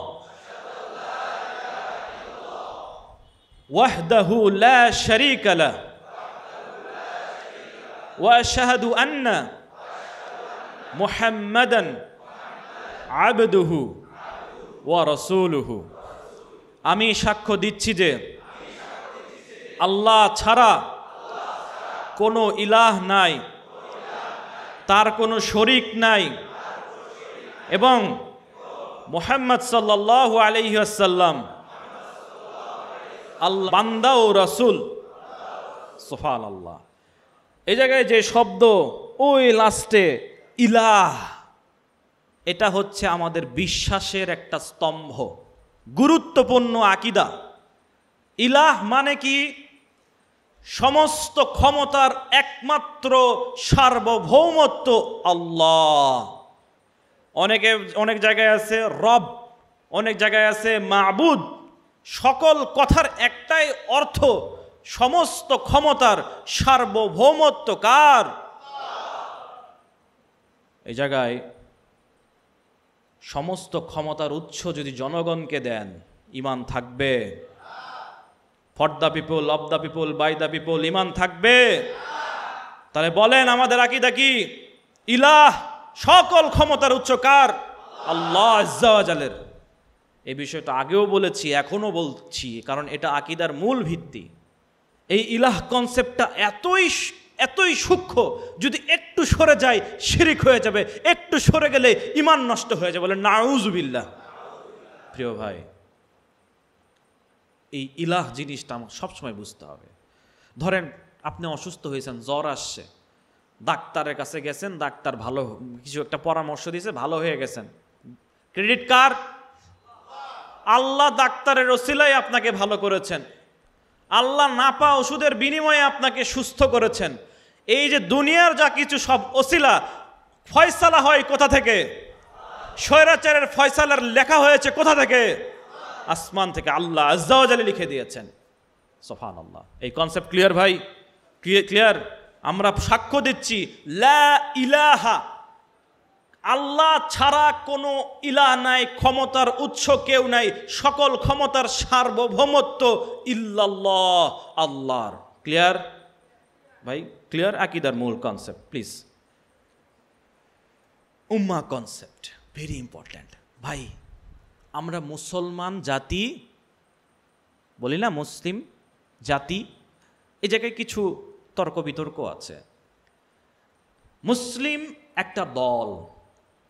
وحده لا شريك له واشهد ان محمدا عبده ورسوله আমি সাক্ষ্য দিচ্ছি যে আল্লাহ ছাড়া কোনো ইলাহ নাই তার কোনো শরিক নাই এবং মোহাম্মদ সাল্লাহ আলহ্লাম আল্লাহ বান্দা ও রসুল সোফাল আল্লাহ এই জায়গায় যে শব্দ ওই লাস্টে ইলাহ এটা হচ্ছে আমাদের বিশ্বাসের একটা স্তম্ভ গুরুত্বপূর্ণ আকিদা ইলাহ মানে কি সমস্ত ক্ষমতার একমাত্র সার্বভৌমত্ব আল্লাহ অনেকে অনেক জায়গায় আছে রব অনেক জায়গায় আছে মাবুদ সকল কথার একটাই অর্থ সমস্ত ক্ষমতার সার্বভৌমত্ব কার এই জায়গায় সমস্ত ক্ষমতার উৎস যদি জনগণকে দেন ইমান থাকবে for the people of the people by the people ইমান থাকবে তাহলে বলেন আমাদের আকি কি ইলাহ সকল ক্ষমতার উচ্চ কার আল্লাহ আজ্জাওয়াজালের এই বিষয়টা আগেও বলেছি এখনও বলছি কারণ এটা আকিদার মূল ভিত্তি এই ইলাহ কনসেপ্টটা এতই এতই সূক্ষ্ম যদি একটু সরে যায় শিরিক হয়ে যাবে একটু সরে গেলে ইমান নষ্ট হয়ে যাবে বলে বিল্লাহ প্রিয় ভাই এই ইলাহ জিনিসটা আমার সবসময় বুঝতে হবে ধরেন আপনি অসুস্থ হয়েছেন জ্বর আসছে ডাক্তারের কাছে গেছেন ডাক্তার ভালো কিছু একটা পরামর্শ দিয়েছে ভালো হয়ে গেছেন ক্রেডিট কার্ড আল্লাহ ডাক্তারের ওসিলাই আপনাকে ভালো করেছেন আল্লাহ নাপা ওষুধের বিনিময়ে আপনাকে সুস্থ করেছেন এই যে দুনিয়ার যা কিছু সব ওসিলা ফয়সালা হয় কোথা থেকে স্বৈরাচারের ফয়সালার লেখা হয়েছে কোথা থেকে আসমান থেকে আল্লাহ আজ্জাওয়াজালে লিখে দিয়েছেন সোফান আল্লাহ এই কনসেপ্ট ক্লিয়ার ভাই ক্লিয়ার আমরা সাক্ষ্য দিচ্ছি লা ইলাহা আল্লাহ ছাড়া কোনো ইলা নাই ক্ষমতার উৎস কেউ নাই সকল ক্ষমতার সার্বভৌমত্ব ইল্লাল্লাহ আল্লাহর ক্লিয়ার ভাই ক্লিয়ার আকিদার মূল কনসেপ্ট প্লিজ উম্মা কনসেপ্ট ভেরি ইম্পর্ট্যান্ট ভাই আমরা মুসলমান জাতি বলি না মুসলিম জাতি এ জায়গায় কিছু তর্ক বিতর্ক আছে মুসলিম একটা দল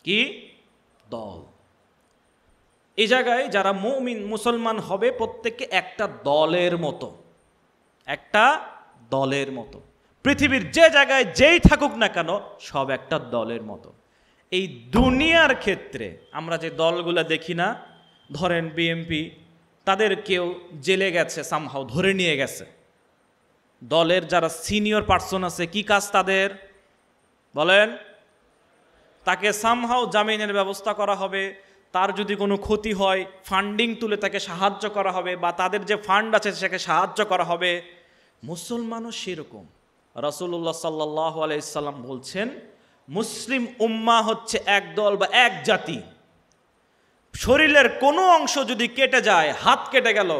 কি দল এ জায়গায় যারা মৌমিন মুসলমান হবে প্রত্যেককে একটা দলের মতো একটা দলের মতো পৃথিবীর যে জায়গায় যেই থাকুক না কেন সব একটা দলের মতো এই দুনিয়ার ক্ষেত্রে আমরা যে দলগুলো দেখি না ধরেন বিএমপি তাদের কেউ জেলে গেছে সামহাও ধরে নিয়ে গেছে দলের যারা সিনিয়র পার্সন আছে কি কাজ তাদের বলেন তাকে সামহাও জামিনের ব্যবস্থা করা হবে তার যদি কোনো ক্ষতি হয় ফান্ডিং তুলে তাকে সাহায্য করা হবে বা তাদের যে ফান্ড আছে সেটাকে সাহায্য করা হবে মুসলমানও সেরকম রসুল্লাহ সাল্লাহ আলাইসাল্লাম বলছেন মুসলিম উম্মা হচ্ছে এক দল বা এক জাতি শরীরের কোনো অংশ যদি কেটে যায় হাত কেটে গেল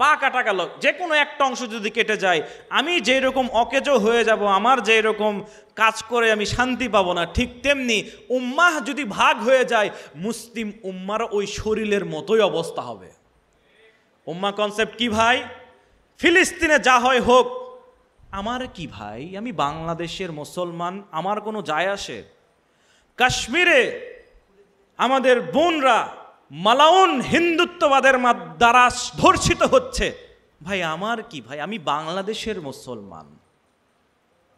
পা কাটা গেল যে কোনো একটা অংশ যদি কেটে যায় আমি যেই রকম অকেজো হয়ে যাব আমার যেই রকম কাজ করে আমি শান্তি পাব না ঠিক তেমনি উম্মাহ যদি ভাগ হয়ে যায় মুসলিম উম্মার ওই শরীরের মতোই অবস্থা হবে উম্মা কনসেপ্ট কি ভাই ফিলিস্তিনে যা হয় হোক আমার কি ভাই আমি বাংলাদেশের মুসলমান আমার কোনো যায় আসে কাশ্মীরে আমাদের বোনরা মালাউন হিন্দুত্ববাদের দ্বারা ধর্ষিত হচ্ছে ভাই আমার কি ভাই আমি বাংলাদেশের মুসলমান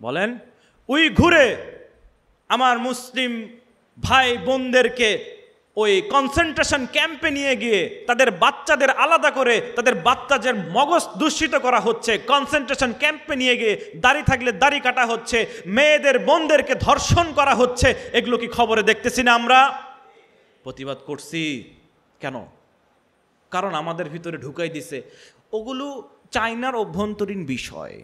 বলেন ওই ঘুরে আমার মুসলিম ভাই বোনদেরকে ওই কনসেন্ট্রেশন ক্যাম্পে নিয়ে গিয়ে তাদের বাচ্চাদের আলাদা করে তাদের বাচ্চাদের মগজ দূষিত করা হচ্ছে কনসেন্ট্রেশন ক্যাম্পে নিয়ে গিয়ে দাড়ি থাকলে দাড়ি কাটা হচ্ছে মেয়েদের বোনদেরকে ধর্ষণ করা হচ্ছে এগুলো কি খবরে দেখতেছি না আমরা প্রতিবাদ করছি কেন কারণ আমাদের ভিতরে ঢুকাই দিছে ওগুলো চায়নার অভ্যন্তরীণ বিষয়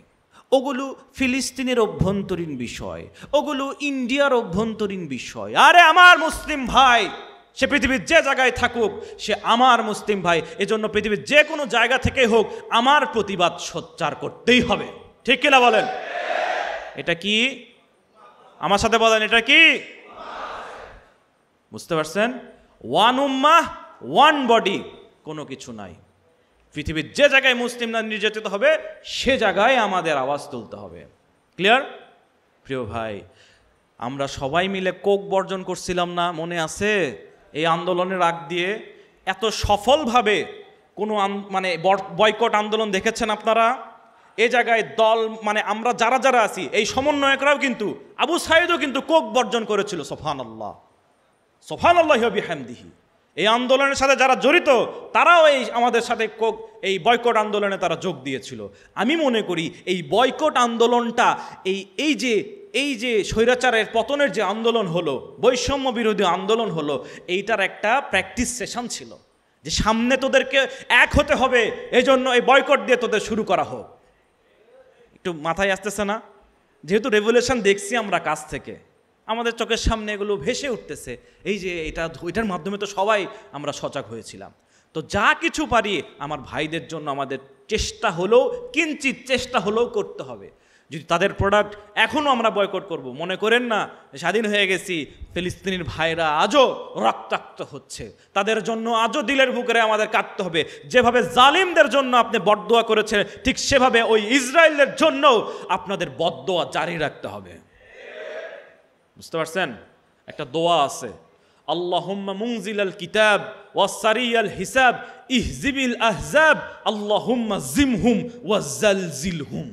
ওগুলো ফিলিস্তিনের অভ্যন্তরীণ বিষয় ওগুলো ইন্ডিয়ার অভ্যন্তরীণ বিষয় আরে আমার মুসলিম ভাই সে পৃথিবীর যে জায়গায় থাকুক সে আমার মুসলিম ভাই এজন্য পৃথিবীর যে কোনো জায়গা থেকে হোক আমার প্রতিবাদ সোচ্চার করতেই হবে ঠিক কিনা বলেন এটা কি আমার সাথে বলেন এটা কি বুঝতে পারছেন ওয়ান উম্মাহ ওয়ান বডি কোনো কিছু নাই পৃথিবীর যে জায়গায় মুসলিমরা নির্যাতিত হবে সে জায়গায় আমাদের আওয়াজ তুলতে হবে ক্লিয়ার প্রিয় ভাই আমরা সবাই মিলে কোক বর্জন করছিলাম না মনে আছে এই আন্দোলনের আগ দিয়ে এত সফলভাবে কোনো মানে বয়কট আন্দোলন দেখেছেন আপনারা এ জায়গায় দল মানে আমরা যারা যারা আছি এই সমন্বয়করাও কিন্তু আবু সাইদও কিন্তু কোক বর্জন করেছিল সোফান আল্লাহ সোফান আল্লাহ বিহামদিহি এই আন্দোলনের সাথে যারা জড়িত তারাও এই আমাদের সাথে এই বয়কট আন্দোলনে তারা যোগ দিয়েছিল আমি মনে করি এই বয়কট আন্দোলনটা এই এই যে এই যে স্বৈরাচারের পতনের যে আন্দোলন হলো বৈষম্য বিরোধী আন্দোলন হলো এইটার একটা প্র্যাকটিস সেশন ছিল যে সামনে তোদেরকে এক হতে হবে এজন্য এই বয়কট দিয়ে তোদের শুরু করা হোক একটু মাথায় আসতেছে না যেহেতু রেভুলেশন দেখছি আমরা কাছ থেকে আমাদের চোখের সামনে এগুলো ভেসে উঠতেছে এই যে এটা এটার মাধ্যমে তো সবাই আমরা সজাগ হয়েছিলাম তো যা কিছু পারি আমার ভাইদের জন্য আমাদের চেষ্টা হলেও কিঞ্চিত চেষ্টা হলেও করতে হবে যদি তাদের প্রোডাক্ট এখনও আমরা বয়কট করব মনে করেন না স্বাধীন হয়ে গেছি ফিলিস্তিনির ভাইরা আজও রক্তাক্ত হচ্ছে তাদের জন্য আজও দিলের বুকেরে আমাদের কাটতে হবে যেভাবে জালিমদের জন্য আপনি বদদোয়া করেছেন ঠিক সেভাবে ওই ইসরায়েলের জন্যও আপনাদের বদদোয়া জারি রাখতে হবে বুঝতে পারছেন একটা দোয়া আছে আল্লাহুম্মা আল কিতাব ওয়া সারি আল হিসাব ইহজিবিল আহজাব আল্লাহুম্মা জিমহুম হুম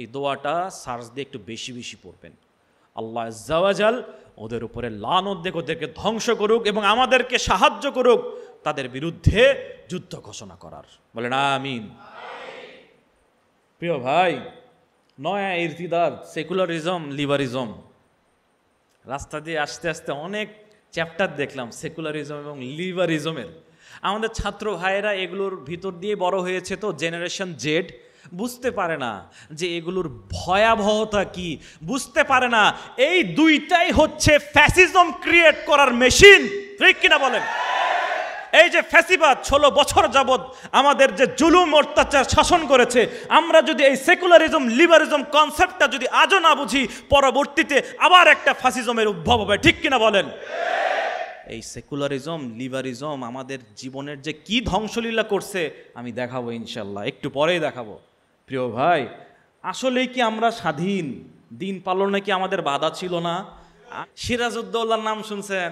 এই দোয়াটা সার্জ দিয়ে একটু বেশি বেশি পড়বেন আল্লাহ জাওয়াজাল ওদের উপরে লান দেখ ওদেরকে ধ্বংস করুক এবং আমাদেরকে সাহায্য করুক তাদের বিরুদ্ধে যুদ্ধ ঘোষণা করার বলেন আমিন প্রিয় ভাই নয়া ইর্তিদার সেকুলারিজম লিবারিজম রাস্তা দিয়ে আসতে আসতে অনেক চ্যাপ্টার দেখলাম সেকুলারিজম এবং লিভারিজমের আমাদের ছাত্র ভাইয়েরা এগুলোর ভিতর দিয়ে বড় হয়েছে তো জেনারেশন জেড বুঝতে পারে না যে এগুলোর ভয়াবহতা কি বুঝতে পারে না এই দুইটাই হচ্ছে ফ্যাসিজম ক্রিয়েট করার মেশিন ঠিক কিনা বলেন এই যে ফ্যাসিবাদ ষোলো বছর যাবৎ আমাদের যে জুলুম অত্যাচার শাসন করেছে আমরা যদি এই সেকুলারিজম লিবারিজম কনসেপ্টটা যদি আজও না বুঝি পরবর্তীতে আবার একটা ফ্যাসিজমের উদ্ভব হবে ঠিক কিনা বলেন এই সেকুলারিজম লিবারিজম আমাদের জীবনের যে কি ধ্বংসলীলা করছে আমি দেখাবো ইনশাল্লাহ একটু পরেই দেখাবো প্রিয় ভাই আসলেই কি আমরা স্বাধীন দিন পালনে কি আমাদের বাধা ছিল না সিরাজউদ্দৌল্লার নাম শুনছেন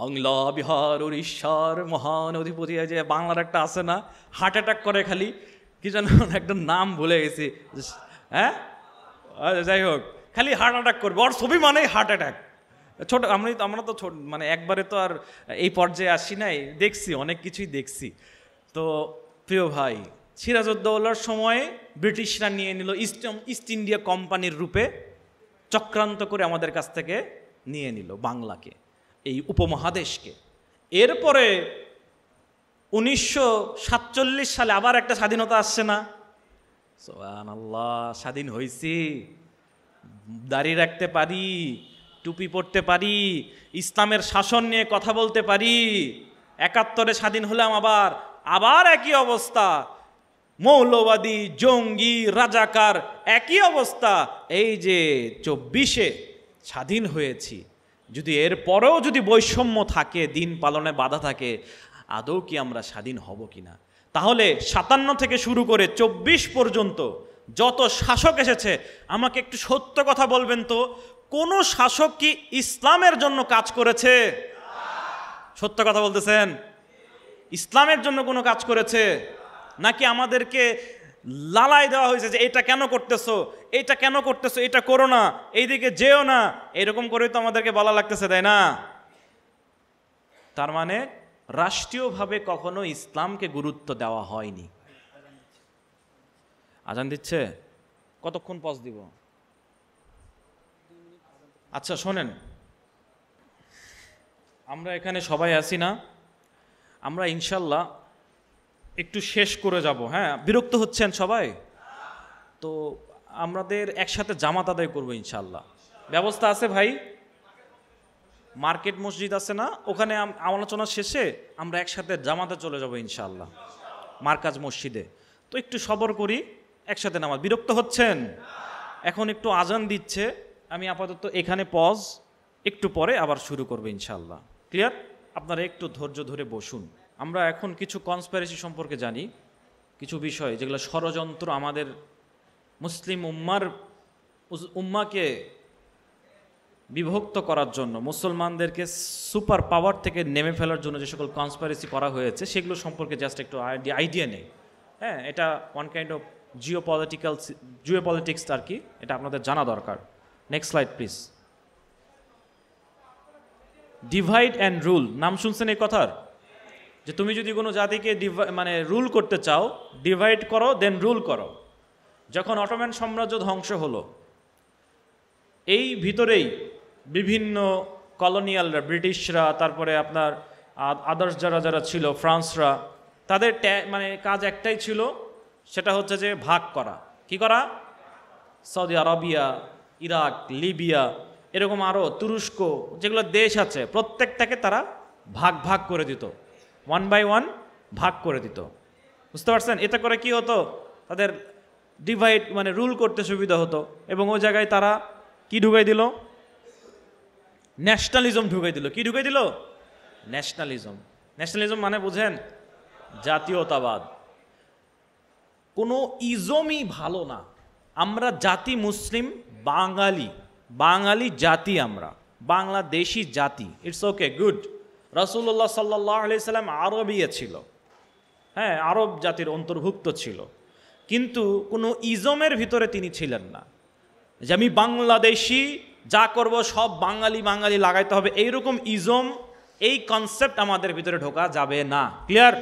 বাংলা বিহার উড়িষ্যার মহান অধিপতি যে বাংলার একটা আছে না হার্ট অ্যাটাক করে খালি কি যেন একটা নাম ভুলে গেছি হ্যাঁ যাই হোক খালি হার্ট অ্যাটাক করবে ওর ছবি মানেই হার্ট অ্যাটাক ছোট আমি আমরা তো ছোট মানে একবারে তো আর এই পর্যায়ে আসি নাই দেখছি অনেক কিছুই দেখছি তো প্রিয় ভাই সিরাজউদ্দৌলার সময়ে ব্রিটিশরা নিয়ে নিল ইস্ট ইস্ট ইন্ডিয়া কোম্পানির রূপে চক্রান্ত করে আমাদের কাছ থেকে নিয়ে নিল বাংলাকে এই উপমহাদেশকে এরপরে উনিশশো সালে আবার একটা স্বাধীনতা আসছে না সোহান আল্লাহ স্বাধীন হয়েছি দাড়ি রাখতে পারি টুপি পরতে পারি ইসলামের শাসন নিয়ে কথা বলতে পারি একাত্তরে স্বাধীন হলাম আবার আবার একই অবস্থা মৌলবাদী জঙ্গি রাজাকার একই অবস্থা এই যে চব্বিশে স্বাধীন হয়েছি যদি এর পরেও যদি বৈষম্য থাকে দিন পালনে বাধা থাকে আদৌ কি আমরা স্বাধীন হব কি না তাহলে সাতান্ন থেকে শুরু করে চব্বিশ পর্যন্ত যত শাসক এসেছে আমাকে একটু সত্য কথা বলবেন তো কোনো শাসক কি ইসলামের জন্য কাজ করেছে সত্য কথা বলতেছেন ইসলামের জন্য কোনো কাজ করেছে নাকি আমাদেরকে লালাই দেওয়া হয়েছে যে এটা কেন করতেছো এটা কেন করতেছো এটা করো না এইদিকে যেও না এরকম করে তো আমাদেরকে বলা লাগতেছে তাই না তার মানে রাষ্ট্রীয়ভাবে কখনো ইসলামকে গুরুত্ব দেওয়া হয়নি আজান দিচ্ছে কতক্ষণ পজ দিব আচ্ছা শোনেন আমরা এখানে সবাই আছি না আমরা ইনশাল্লাহ একটু শেষ করে যাব হ্যাঁ বিরক্ত হচ্ছেন সবাই তো আমাদের একসাথে জামাত আদায় করবো ইনশাল্লাহ ব্যবস্থা আছে ভাই মার্কেট মসজিদ আছে না ওখানে আলোচনা শেষে আমরা একসাথে জামাতে চলে যাব ইনশাল্লাহ মার্কাজ মসজিদে তো একটু সবর করি একসাথে নামাজ বিরক্ত হচ্ছেন এখন একটু আজান দিচ্ছে আমি আপাতত এখানে পজ একটু পরে আবার শুরু করবো ইনশাল্লাহ ক্লিয়ার আপনারা একটু ধৈর্য ধরে বসুন আমরা এখন কিছু কনসপারেসি সম্পর্কে জানি কিছু বিষয় যেগুলো ষড়যন্ত্র আমাদের মুসলিম উম্মার উম্মাকে বিভক্ত করার জন্য মুসলমানদেরকে সুপার পাওয়ার থেকে নেমে ফেলার জন্য যে সকল কনসপারেসি করা হয়েছে সেগুলো সম্পর্কে জাস্ট একটু আইডিয়া নেই হ্যাঁ এটা one kind of geopolitical geopolitics আর কি এটা আপনাদের জানা দরকার next slide please divide and rule নাম শুনছেন এই কথার যে তুমি যদি কোনো জাতিকে মানে রুল করতে চাও ডিভাইড করো দেন রুল করো যখন অটোম্যান সাম্রাজ্য ধ্বংস হলো এই ভিতরেই বিভিন্ন কলোনিয়ালরা ব্রিটিশরা তারপরে আপনার আদার্স যারা যারা ছিল ফ্রান্সরা তাদের মানে কাজ একটাই ছিল সেটা হচ্ছে যে ভাগ করা কি করা সৌদি আরবিয়া ইরাক লিবিয়া এরকম আরও তুরস্ক যেগুলো দেশ আছে প্রত্যেকটাকে তারা ভাগ ভাগ করে দিত ওয়ান বাই ওয়ান ভাগ করে দিত বুঝতে পারছেন এটা করে কি হতো তাদের ডিভাইড মানে রুল করতে সুবিধা হতো এবং ওই জায়গায় তারা কি ঢুকাই দিল ন্যাশনালিজম ঢুকাই দিল কি ঢুকাই দিল ন্যাশনালিজম ন্যাশনালিজম মানে বুঝেন জাতীয়তাবাদ কোনো ইজমই ভালো না আমরা জাতি মুসলিম বাঙালি বাঙালি জাতি আমরা বাংলাদেশি জাতি ইটস ওকে গুড রাসুল্লাহ সাল্লাহ সাল্লাম আরবিয়া ছিল হ্যাঁ আরব জাতির অন্তর্ভুক্ত ছিল কিন্তু কোনো ইজমের ভিতরে তিনি ছিলেন না যে আমি বাংলাদেশি যা করব সব বাঙালি বাঙালি লাগাইতে হবে এইরকম ইজম এই কনসেপ্ট আমাদের ভিতরে ঢোকা যাবে না ক্লিয়ার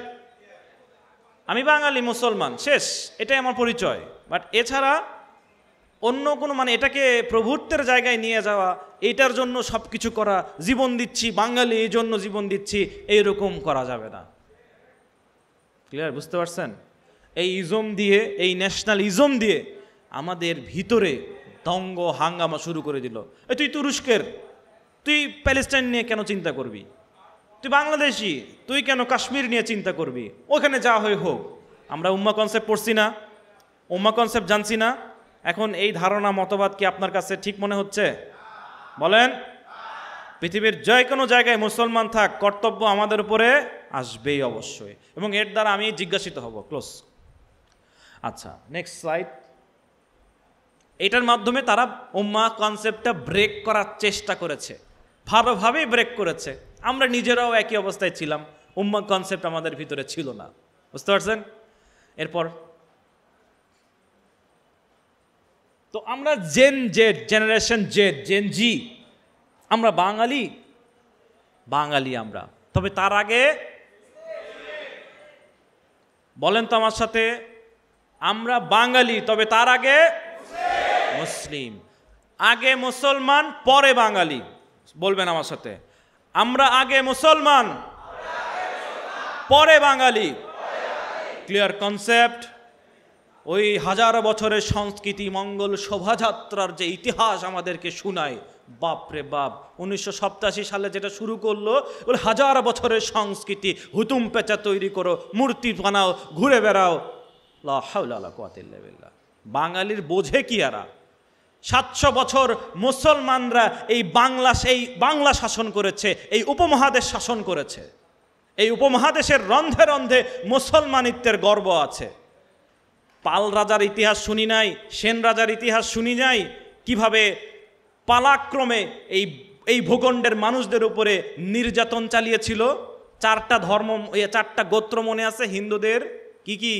আমি বাঙালি মুসলমান শেষ এটাই আমার পরিচয় বাট এছাড়া অন্য কোনো মানে এটাকে প্রভুত্বের জায়গায় নিয়ে যাওয়া এটার জন্য সব কিছু করা জীবন দিচ্ছি বাঙালি এই জন্য জীবন দিচ্ছি এইরকম করা যাবে না ক্লিয়ার বুঝতে পারছেন এই ইজম দিয়ে এই ন্যাশনাল ইজম দিয়ে আমাদের ভিতরে দঙ্গ হাঙ্গামা শুরু করে দিল এ তুই তুরস্কের তুই প্যালেস্টাইন নিয়ে কেন চিন্তা করবি তুই বাংলাদেশি তুই কেন কাশ্মীর নিয়ে চিন্তা করবি ওখানে যা হয়ে হোক আমরা উম্মা কনসেপ্ট পড়ছি না উম্মা কনসেপ্ট জানছি না এখন এই ধারণা মতবাদ কি আপনার কাছে ঠিক মনে হচ্ছে বলেন পৃথিবীর যে কোনো জায়গায় মুসলমান থাক কর্তব্য আমাদের উপরে আসবেই অবশ্যই এবং এর দ্বারা আমি জিজ্ঞাসিত হব ক্লোজ আচ্ছা নেক্সট স্লাইড এটার মাধ্যমে তারা উম্মা কনসেপ্টটা ব্রেক করার চেষ্টা করেছে ভালোভাবেই ব্রেক করেছে আমরা নিজেরাও একই অবস্থায় ছিলাম উম্মা কনসেপ্ট আমাদের ভিতরে ছিল না বুঝতে পারছেন এরপর তো আমরা Gen Z generation Z Gen G আমরা বাঙালি বাঙালি আমরা তবে তার আগে বলেন তো আমার সাথে আমরা বাঙালি তবে তার আগে মুসলিম আগে মুসলমান পরে বাঙালি বলবেন আমার সাথে আমরা আগে মুসলমান পরে বাঙালি ক্লিয়ার কনসেপ্ট ওই হাজার বছরের সংস্কৃতি মঙ্গল শোভাযাত্রার যে ইতিহাস আমাদেরকে শুনায় বাপরে বাপ উনিশশো সালে যেটা শুরু করলো ওই হাজার বছরের সংস্কৃতি হুতুম পেঁচা তৈরি করো মূর্তি বানাও ঘুরে বেড়াও লাহাউল্লা কোয়াতিল্লা বাঙালির বোঝে কি আর সাতশো বছর মুসলমানরা এই বাংলা সেই বাংলা শাসন করেছে এই উপমহাদেশ শাসন করেছে এই উপমহাদেশের রন্ধে রন্ধে মুসলমানিত্বের গর্ব আছে পাল রাজার ইতিহাস শুনি নাই সেন রাজার ইতিহাস শুনি নাই কিভাবে পালাক্রমে এই এই ভূখণ্ডের মানুষদের উপরে নির্যাতন চালিয়েছিল চারটা ধর্ম চারটা গোত্র মনে আছে হিন্দুদের কি কি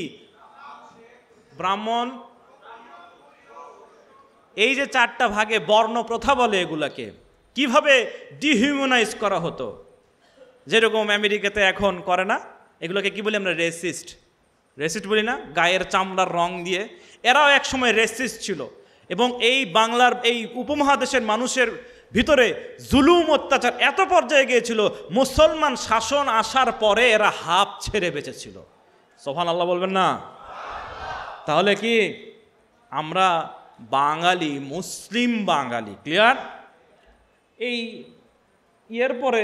ব্রাহ্মণ এই যে চারটা ভাগে বর্ণ প্রথা বলে এগুলাকে কিভাবে ডিহিউম্যানাইজ করা হতো যেরকম আমেরিকাতে এখন করে না এগুলোকে কি বলি আমরা রেসিস্ট রেসিস্ট বলি না গায়ের চামড়ার রং দিয়ে এরাও এক সময় রেসিস্ট ছিল এবং এই বাংলার এই উপমহাদেশের মানুষের ভিতরে জুলুম অত্যাচার এত পর্যায়ে গিয়েছিল মুসলমান শাসন আসার পরে এরা হাফ ছেড়ে বেঁচেছিল সোহান আল্লাহ বলবেন না তাহলে কি আমরা বাঙালি মুসলিম বাঙালি ক্লিয়ার এই ইয়ের পরে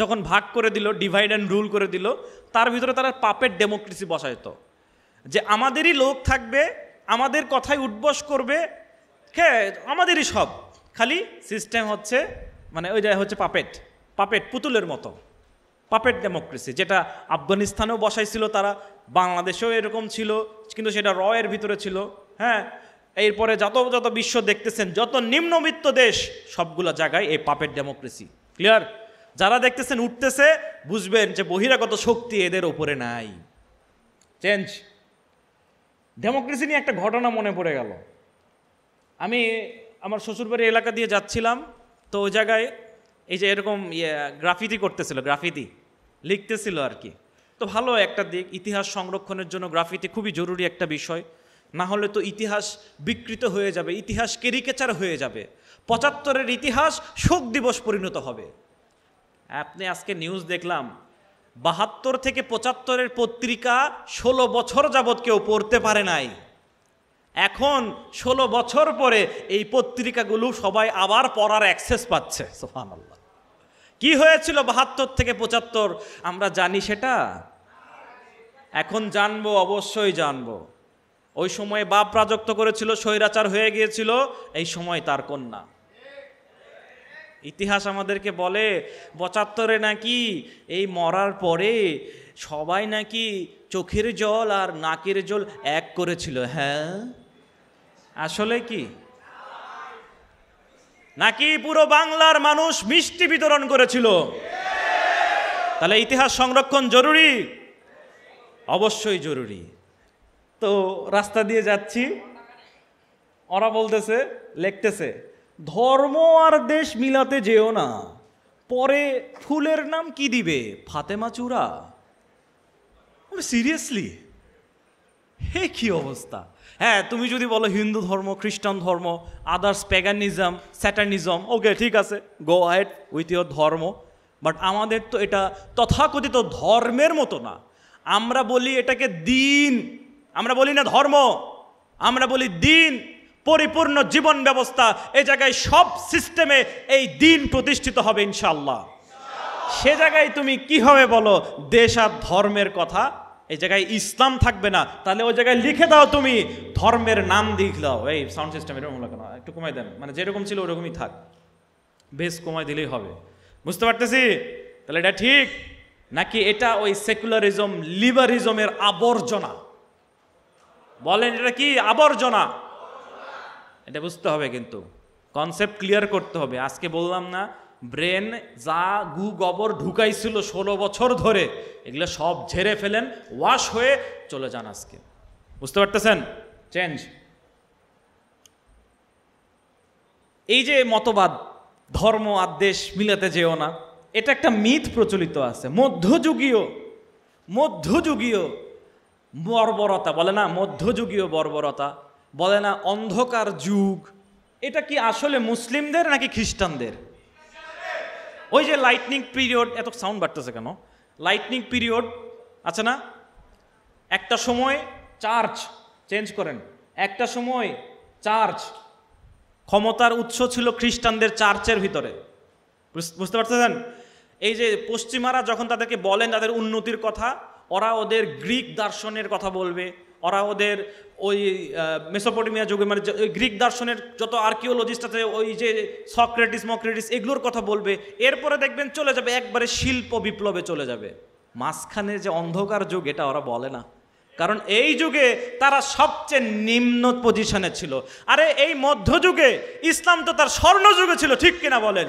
যখন ভাগ করে দিল ডিভাইড অ্যান্ড রুল করে দিল তার ভিতরে তারা পাপের ডেমোক্রেসি বসাইত যে আমাদেরই লোক থাকবে আমাদের কথায় উঠবস করবে হ্যাঁ আমাদেরই সব খালি সিস্টেম হচ্ছে মানে ওই যে হচ্ছে পাপেট পাপেট পুতুলের মতো পাপেট ডেমোক্রেসি যেটা আফগানিস্তানেও বসাইছিল তারা বাংলাদেশেও এরকম ছিল কিন্তু সেটা রয়ের ভিতরে ছিল হ্যাঁ এরপরে যত যত বিশ্ব দেখতেছেন যত নিম্নবিত্ত দেশ সবগুলো জায়গায় এই পাপের ডেমোক্রেসি ক্লিয়ার যারা দেখতেছেন উঠতেছে বুঝবেন যে বহিরাগত শক্তি এদের ওপরে নাই চেঞ্জ ডেমোক্রেসি নিয়ে একটা ঘটনা মনে পড়ে গেল আমি আমার শ্বশুরবাড়ি এলাকা দিয়ে যাচ্ছিলাম তো ওই জায়গায় এই যে এরকম ইয়ে গ্রাফিতি করতেছিল গ্রাফিতি লিখতেছিল আর কি তো ভালো একটা দিক ইতিহাস সংরক্ষণের জন্য গ্রাফিতি খুবই জরুরি একটা বিষয় না হলে তো ইতিহাস বিকৃত হয়ে যাবে ইতিহাস কেরিকেচার হয়ে যাবে পঁচাত্তরের ইতিহাস শোক দিবস পরিণত হবে আপনি আজকে নিউজ দেখলাম বাহাত্তর থেকে পঁচাত্তরের পত্রিকা ষোলো বছর যাবৎ কেউ পড়তে পারে নাই এখন ষোলো বছর পরে এই পত্রিকাগুলো সবাই আবার পড়ার অ্যাক্সেস পাচ্ছে আল্লাহ কি হয়েছিল বাহাত্তর থেকে পঁচাত্তর আমরা জানি সেটা এখন জানবো অবশ্যই জানবো ওই সময়ে বাপ রাজত্ব করেছিল স্বৈরাচার হয়ে গিয়েছিল এই সময় তার কন্যা ইতিহাস আমাদেরকে বলে পঁচাত্তরে নাকি এই মরার পরে সবাই নাকি চোখের জল আর নাকের জল এক করেছিল হ্যাঁ আসলে কি নাকি পুরো বাংলার মানুষ মিষ্টি বিতরণ করেছিল তাহলে ইতিহাস সংরক্ষণ জরুরি অবশ্যই জরুরি তো রাস্তা দিয়ে যাচ্ছি ওরা বলতেছে লেখতেছে ধর্ম আর দেশ মিলাতে যেও না পরে ফুলের নাম কি দিবে ফাতেমা চূড়া সিরিয়াসলি হে কি অবস্থা হ্যাঁ তুমি যদি বলো হিন্দু ধর্ম খ্রিস্টান ধর্ম আদার্স প্যাগানিজম স্যাটানিজম ওকে ঠিক আছে go ahead with your dharma but আমাদের তো এটা তথাকথিত ধর্মের মতো না আমরা বলি এটাকে দিন আমরা বলি না ধর্ম আমরা বলি দিন পরিপূর্ণ জীবন ব্যবস্থা এ জায়গায় সব সিস্টেমে এই দিন প্রতিষ্ঠিত হবে ইনশাল্লাহ সে জায়গায় তুমি কি হবে বলো দেশ আর ধর্মের কথা এই জায়গায় ইসলাম থাকবে না তাহলে ওই জায়গায় লিখে দাও তুমি ধর্মের নাম দিক দাও এই সাউন্ড সিস্টেম এরকম লাগে না একটু কমাই দেন মানে যেরকম ছিল ওরকমই থাক বেশ কমাই দিলেই হবে বুঝতে পারতেছি তাহলে এটা ঠিক নাকি এটা ওই সেকুলারিজম লিবারিজমের আবর্জনা বলেন এটা কি আবর্জনা এটা বুঝতে হবে কিন্তু কনসেপ্ট ক্লিয়ার করতে হবে আজকে বললাম না ব্রেন যা গু গবর ঢুকাইছিল ষোলো বছর ধরে এগুলো সব ঝেড়ে ফেলেন ওয়াশ হয়ে চলে যান আজকে বুঝতে পারতেছেন চেঞ্জ এই যে মতবাদ ধর্ম আদেশ মিলাতে যেও না এটা একটা মিথ প্রচলিত আছে মধ্যযুগীয় মধ্যযুগীয় বর্বরতা বলে না মধ্যযুগীয় বর্বরতা বলে না অন্ধকার যুগ এটা কি আসলে মুসলিমদের নাকি খ্রিস্টানদের ওই যে লাইটনিং পিরিয়ড এত সাউন্ড বাড়তেছে কেন লাইটনিং পিরিয়ড আছে না একটা সময় চার্চ চেঞ্জ করেন একটা সময় চার্চ ক্ষমতার উৎস ছিল খ্রিস্টানদের চার্চের ভিতরে বুঝতে পারতেছেন এই যে পশ্চিমারা যখন তাদেরকে বলেন তাদের উন্নতির কথা ওরা ওদের গ্রিক দার্শনের কথা বলবে ওরা ওদের ওই মেসোপটেমিয়া যুগে মানে গ্রিক দার্শনের যত আর্কিওলজিস্ট আছে ওই যে সক্রেটিস মক্রেটিস এগুলোর কথা বলবে এরপরে দেখবেন চলে যাবে একবারে শিল্প বিপ্লবে চলে যাবে মাঝখানে যে অন্ধকার যুগ এটা ওরা বলে না কারণ এই যুগে তারা সবচেয়ে নিম্ন পজিশনে ছিল আরে এই মধ্যযুগে ইসলাম তো তার স্বর্ণযুগে ছিল ঠিক কিনা বলেন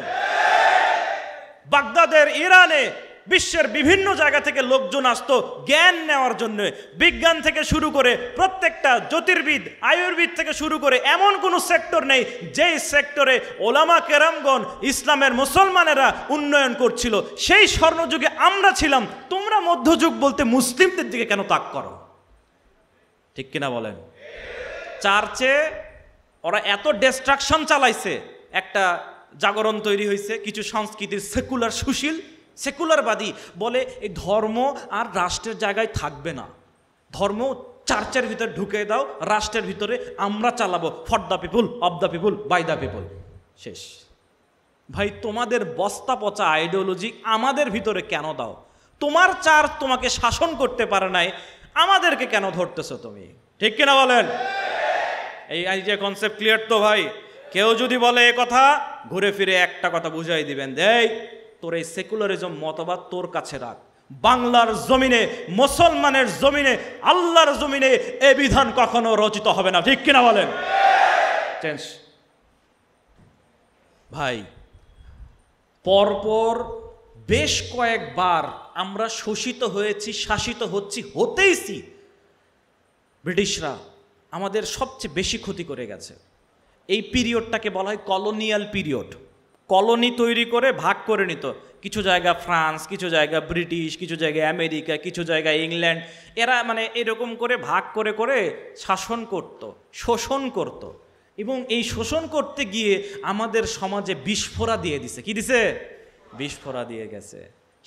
বাগদাদের ইরানে বিশ্বের বিভিন্ন জায়গা থেকে লোকজন আসত জ্ঞান নেওয়ার জন্য বিজ্ঞান থেকে শুরু করে প্রত্যেকটা জ্যোতির্বিদ আয়ুর্বিদ থেকে শুরু করে এমন কোনো সেক্টর নেই যেই সেক্টরে ওলামা কেরামগণ ইসলামের মুসলমানেরা উন্নয়ন করছিল সেই স্বর্ণযুগে আমরা ছিলাম তোমরা মধ্যযুগ বলতে মুসলিমদের দিকে কেন তাক করো ঠিক কিনা বলেন চার্চে ওরা এত ডেস্ট্রাকশন চালাইছে একটা জাগরণ তৈরি হয়েছে কিছু সংস্কৃতির সেকুলার সুশীল সেকুলারবাদী বলে এই ধর্ম আর রাষ্ট্রের জায়গায় থাকবে না ধর্ম চার্চের ভিতরে ঢুকে দাও রাষ্ট্রের ভিতরে আমরা চালাবো for the people of the people by the people শেষ ভাই তোমাদের বস্তা পচা আইডিওলজি আমাদের ভিতরে কেন দাও তোমার চার তোমাকে শাসন করতে পারে নাই আমাদেরকে কেন ধরতেছো তুমি ঠিক কিনা বলেন এই যে কনসেপ্ট ক্লিয়ার তো ভাই কেউ যদি বলে এ কথা ঘুরে ফিরে একটা কথা বুঝাই দিবেন দেয় তোর এই সেকুলারিজম মতবাদ তোর কাছে রাখ বাংলার জমিনে মুসলমানের জমিনে আল্লাহর জমিনে এ বিধান কখনো রচিত হবে না ঠিক কিনা বলেন ভাই পরপর বেশ কয়েকবার আমরা শোষিত হয়েছি শাসিত হচ্ছি হতেইছি ব্রিটিশরা আমাদের সবচেয়ে বেশি ক্ষতি করে গেছে এই পিরিয়ডটাকে বলা হয় কলোনিয়াল পিরিয়ড কলোনি তৈরি করে ভাগ করে নিত কিছু জায়গা ফ্রান্স কিছু জায়গা ব্রিটিশ কিছু জায়গা আমেরিকা কিছু জায়গা ইংল্যান্ড এরা মানে এরকম করে ভাগ করে করে শাসন করত শোষণ করত এবং এই শোষণ করতে গিয়ে আমাদের সমাজে বিস্ফোরা দিয়ে দিছে কি দিছে বিস্ফোরা দিয়ে গেছে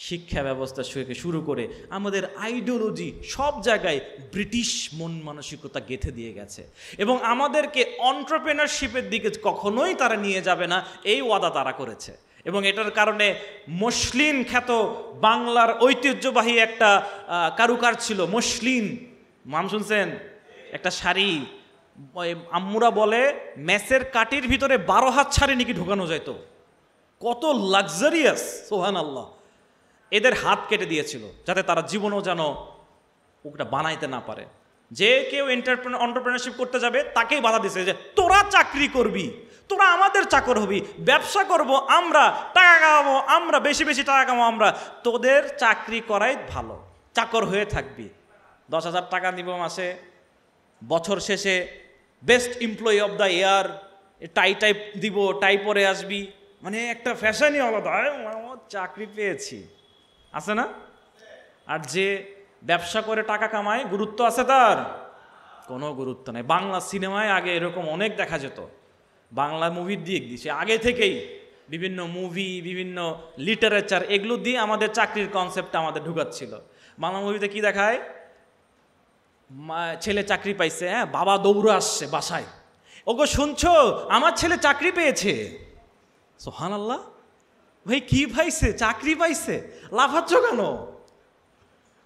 শিক্ষা ব্যবস্থা থেকে শুরু করে আমাদের আইডিওলজি সব জায়গায় ব্রিটিশ মন মানসিকতা গেথে দিয়ে গেছে এবং আমাদেরকে অন্টারপ্রেনারশিপের দিকে কখনোই তারা নিয়ে যাবে না এই ওয়াদা তারা করেছে এবং এটার কারণে মসলিন খ্যাত বাংলার ঐতিহ্যবাহী একটা কারুকার ছিল মসলিন মাম শুনছেন একটা শাড়ি আম্মুরা বলে মেসের কাটির ভিতরে বারো হাত শাড়ি নাকি ঢোকানো যেত কত লাক্সারিয়াস সোহান আল্লাহ এদের হাত কেটে দিয়েছিল যাতে তারা জীবনও যেন ওটা বানাইতে না পারে যে কেউ এন্টারপ্রেন অন্টারপ্রেনারশিপ করতে যাবে তাকেই বাধা দিছে যে তোরা চাকরি করবি তোরা আমাদের চাকর হবি ব্যবসা করব আমরা টাকা কামাবো আমরা বেশি বেশি টাকা কামাবো আমরা তোদের চাকরি করাই ভালো চাকর হয়ে থাকবি দশ হাজার টাকা নিব মাসে বছর শেষে best employee of the year টাই টাইপ দিব টাই পরে আসবি মানে একটা ফ্যাশনই আলাদা চাকরি পেয়েছি আছে না আর যে ব্যবসা করে টাকা কামায় গুরুত্ব আছে তার কোনো গুরুত্ব নাই বাংলা সিনেমায় আগে এরকম অনেক দেখা যেত বাংলা মুভির দিক দিছে আগে থেকেই বিভিন্ন মুভি বিভিন্ন লিটারেচার এগুলো দিয়ে আমাদের চাকরির কনসেপ্টটা আমাদের ঢুকাচ্ছিল বাংলা মুভিতে কি দেখায় ছেলে চাকরি পাইছে হ্যাঁ বাবা দৌড় আসছে বাসায় ওগো শুনছো আমার ছেলে চাকরি পেয়েছে সোহান আল্লাহ ভাই কি পাইছে চাকরি পাইছে লাফাচ্ছ কেন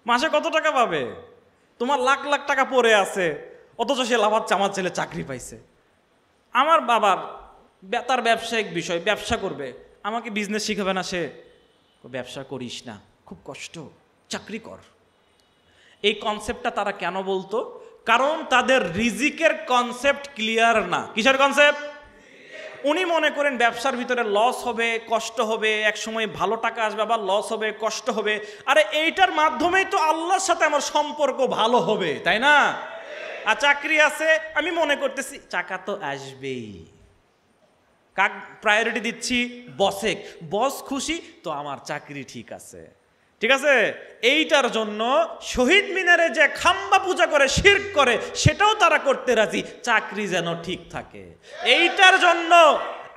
মাসে কত টাকা পাবে তোমার লাখ লাখ টাকা পড়ে আছে অথচ সে লাফাচ্ছে আমার ছেলে চাকরি পাইছে আমার বাবার তার ব্যবসায়িক বিষয় ব্যবসা করবে আমাকে বিজনেস শিখাবে না সে ব্যবসা করিস না খুব কষ্ট চাকরি কর এই কনসেপ্টটা তারা কেন বলতো কারণ তাদের রিজিকের কনসেপ্ট ক্লিয়ার না কিসের কনসেপ্ট উনি মনে করেন ব্যবসার ভিতরে লস হবে কষ্ট হবে এক সময় ভালো টাকা আসবে আবার লস হবে কষ্ট হবে আরে এইটার মাধ্যমেই তো আল্লাহর সাথে আমার সম্পর্ক ভালো হবে তাই না আর চাকরি আছে আমি মনে করতেছি চাকা তো আসবেই কাক প্রায়োরিটি দিচ্ছি বসে বস খুশি তো আমার চাকরি ঠিক আছে ঠিক আছে এইটার জন্য শহীদ মিনারে যে খাম্বা পূজা করে শির করে সেটাও তারা করতে রাজি চাকরি যেন ঠিক থাকে এইটার জন্য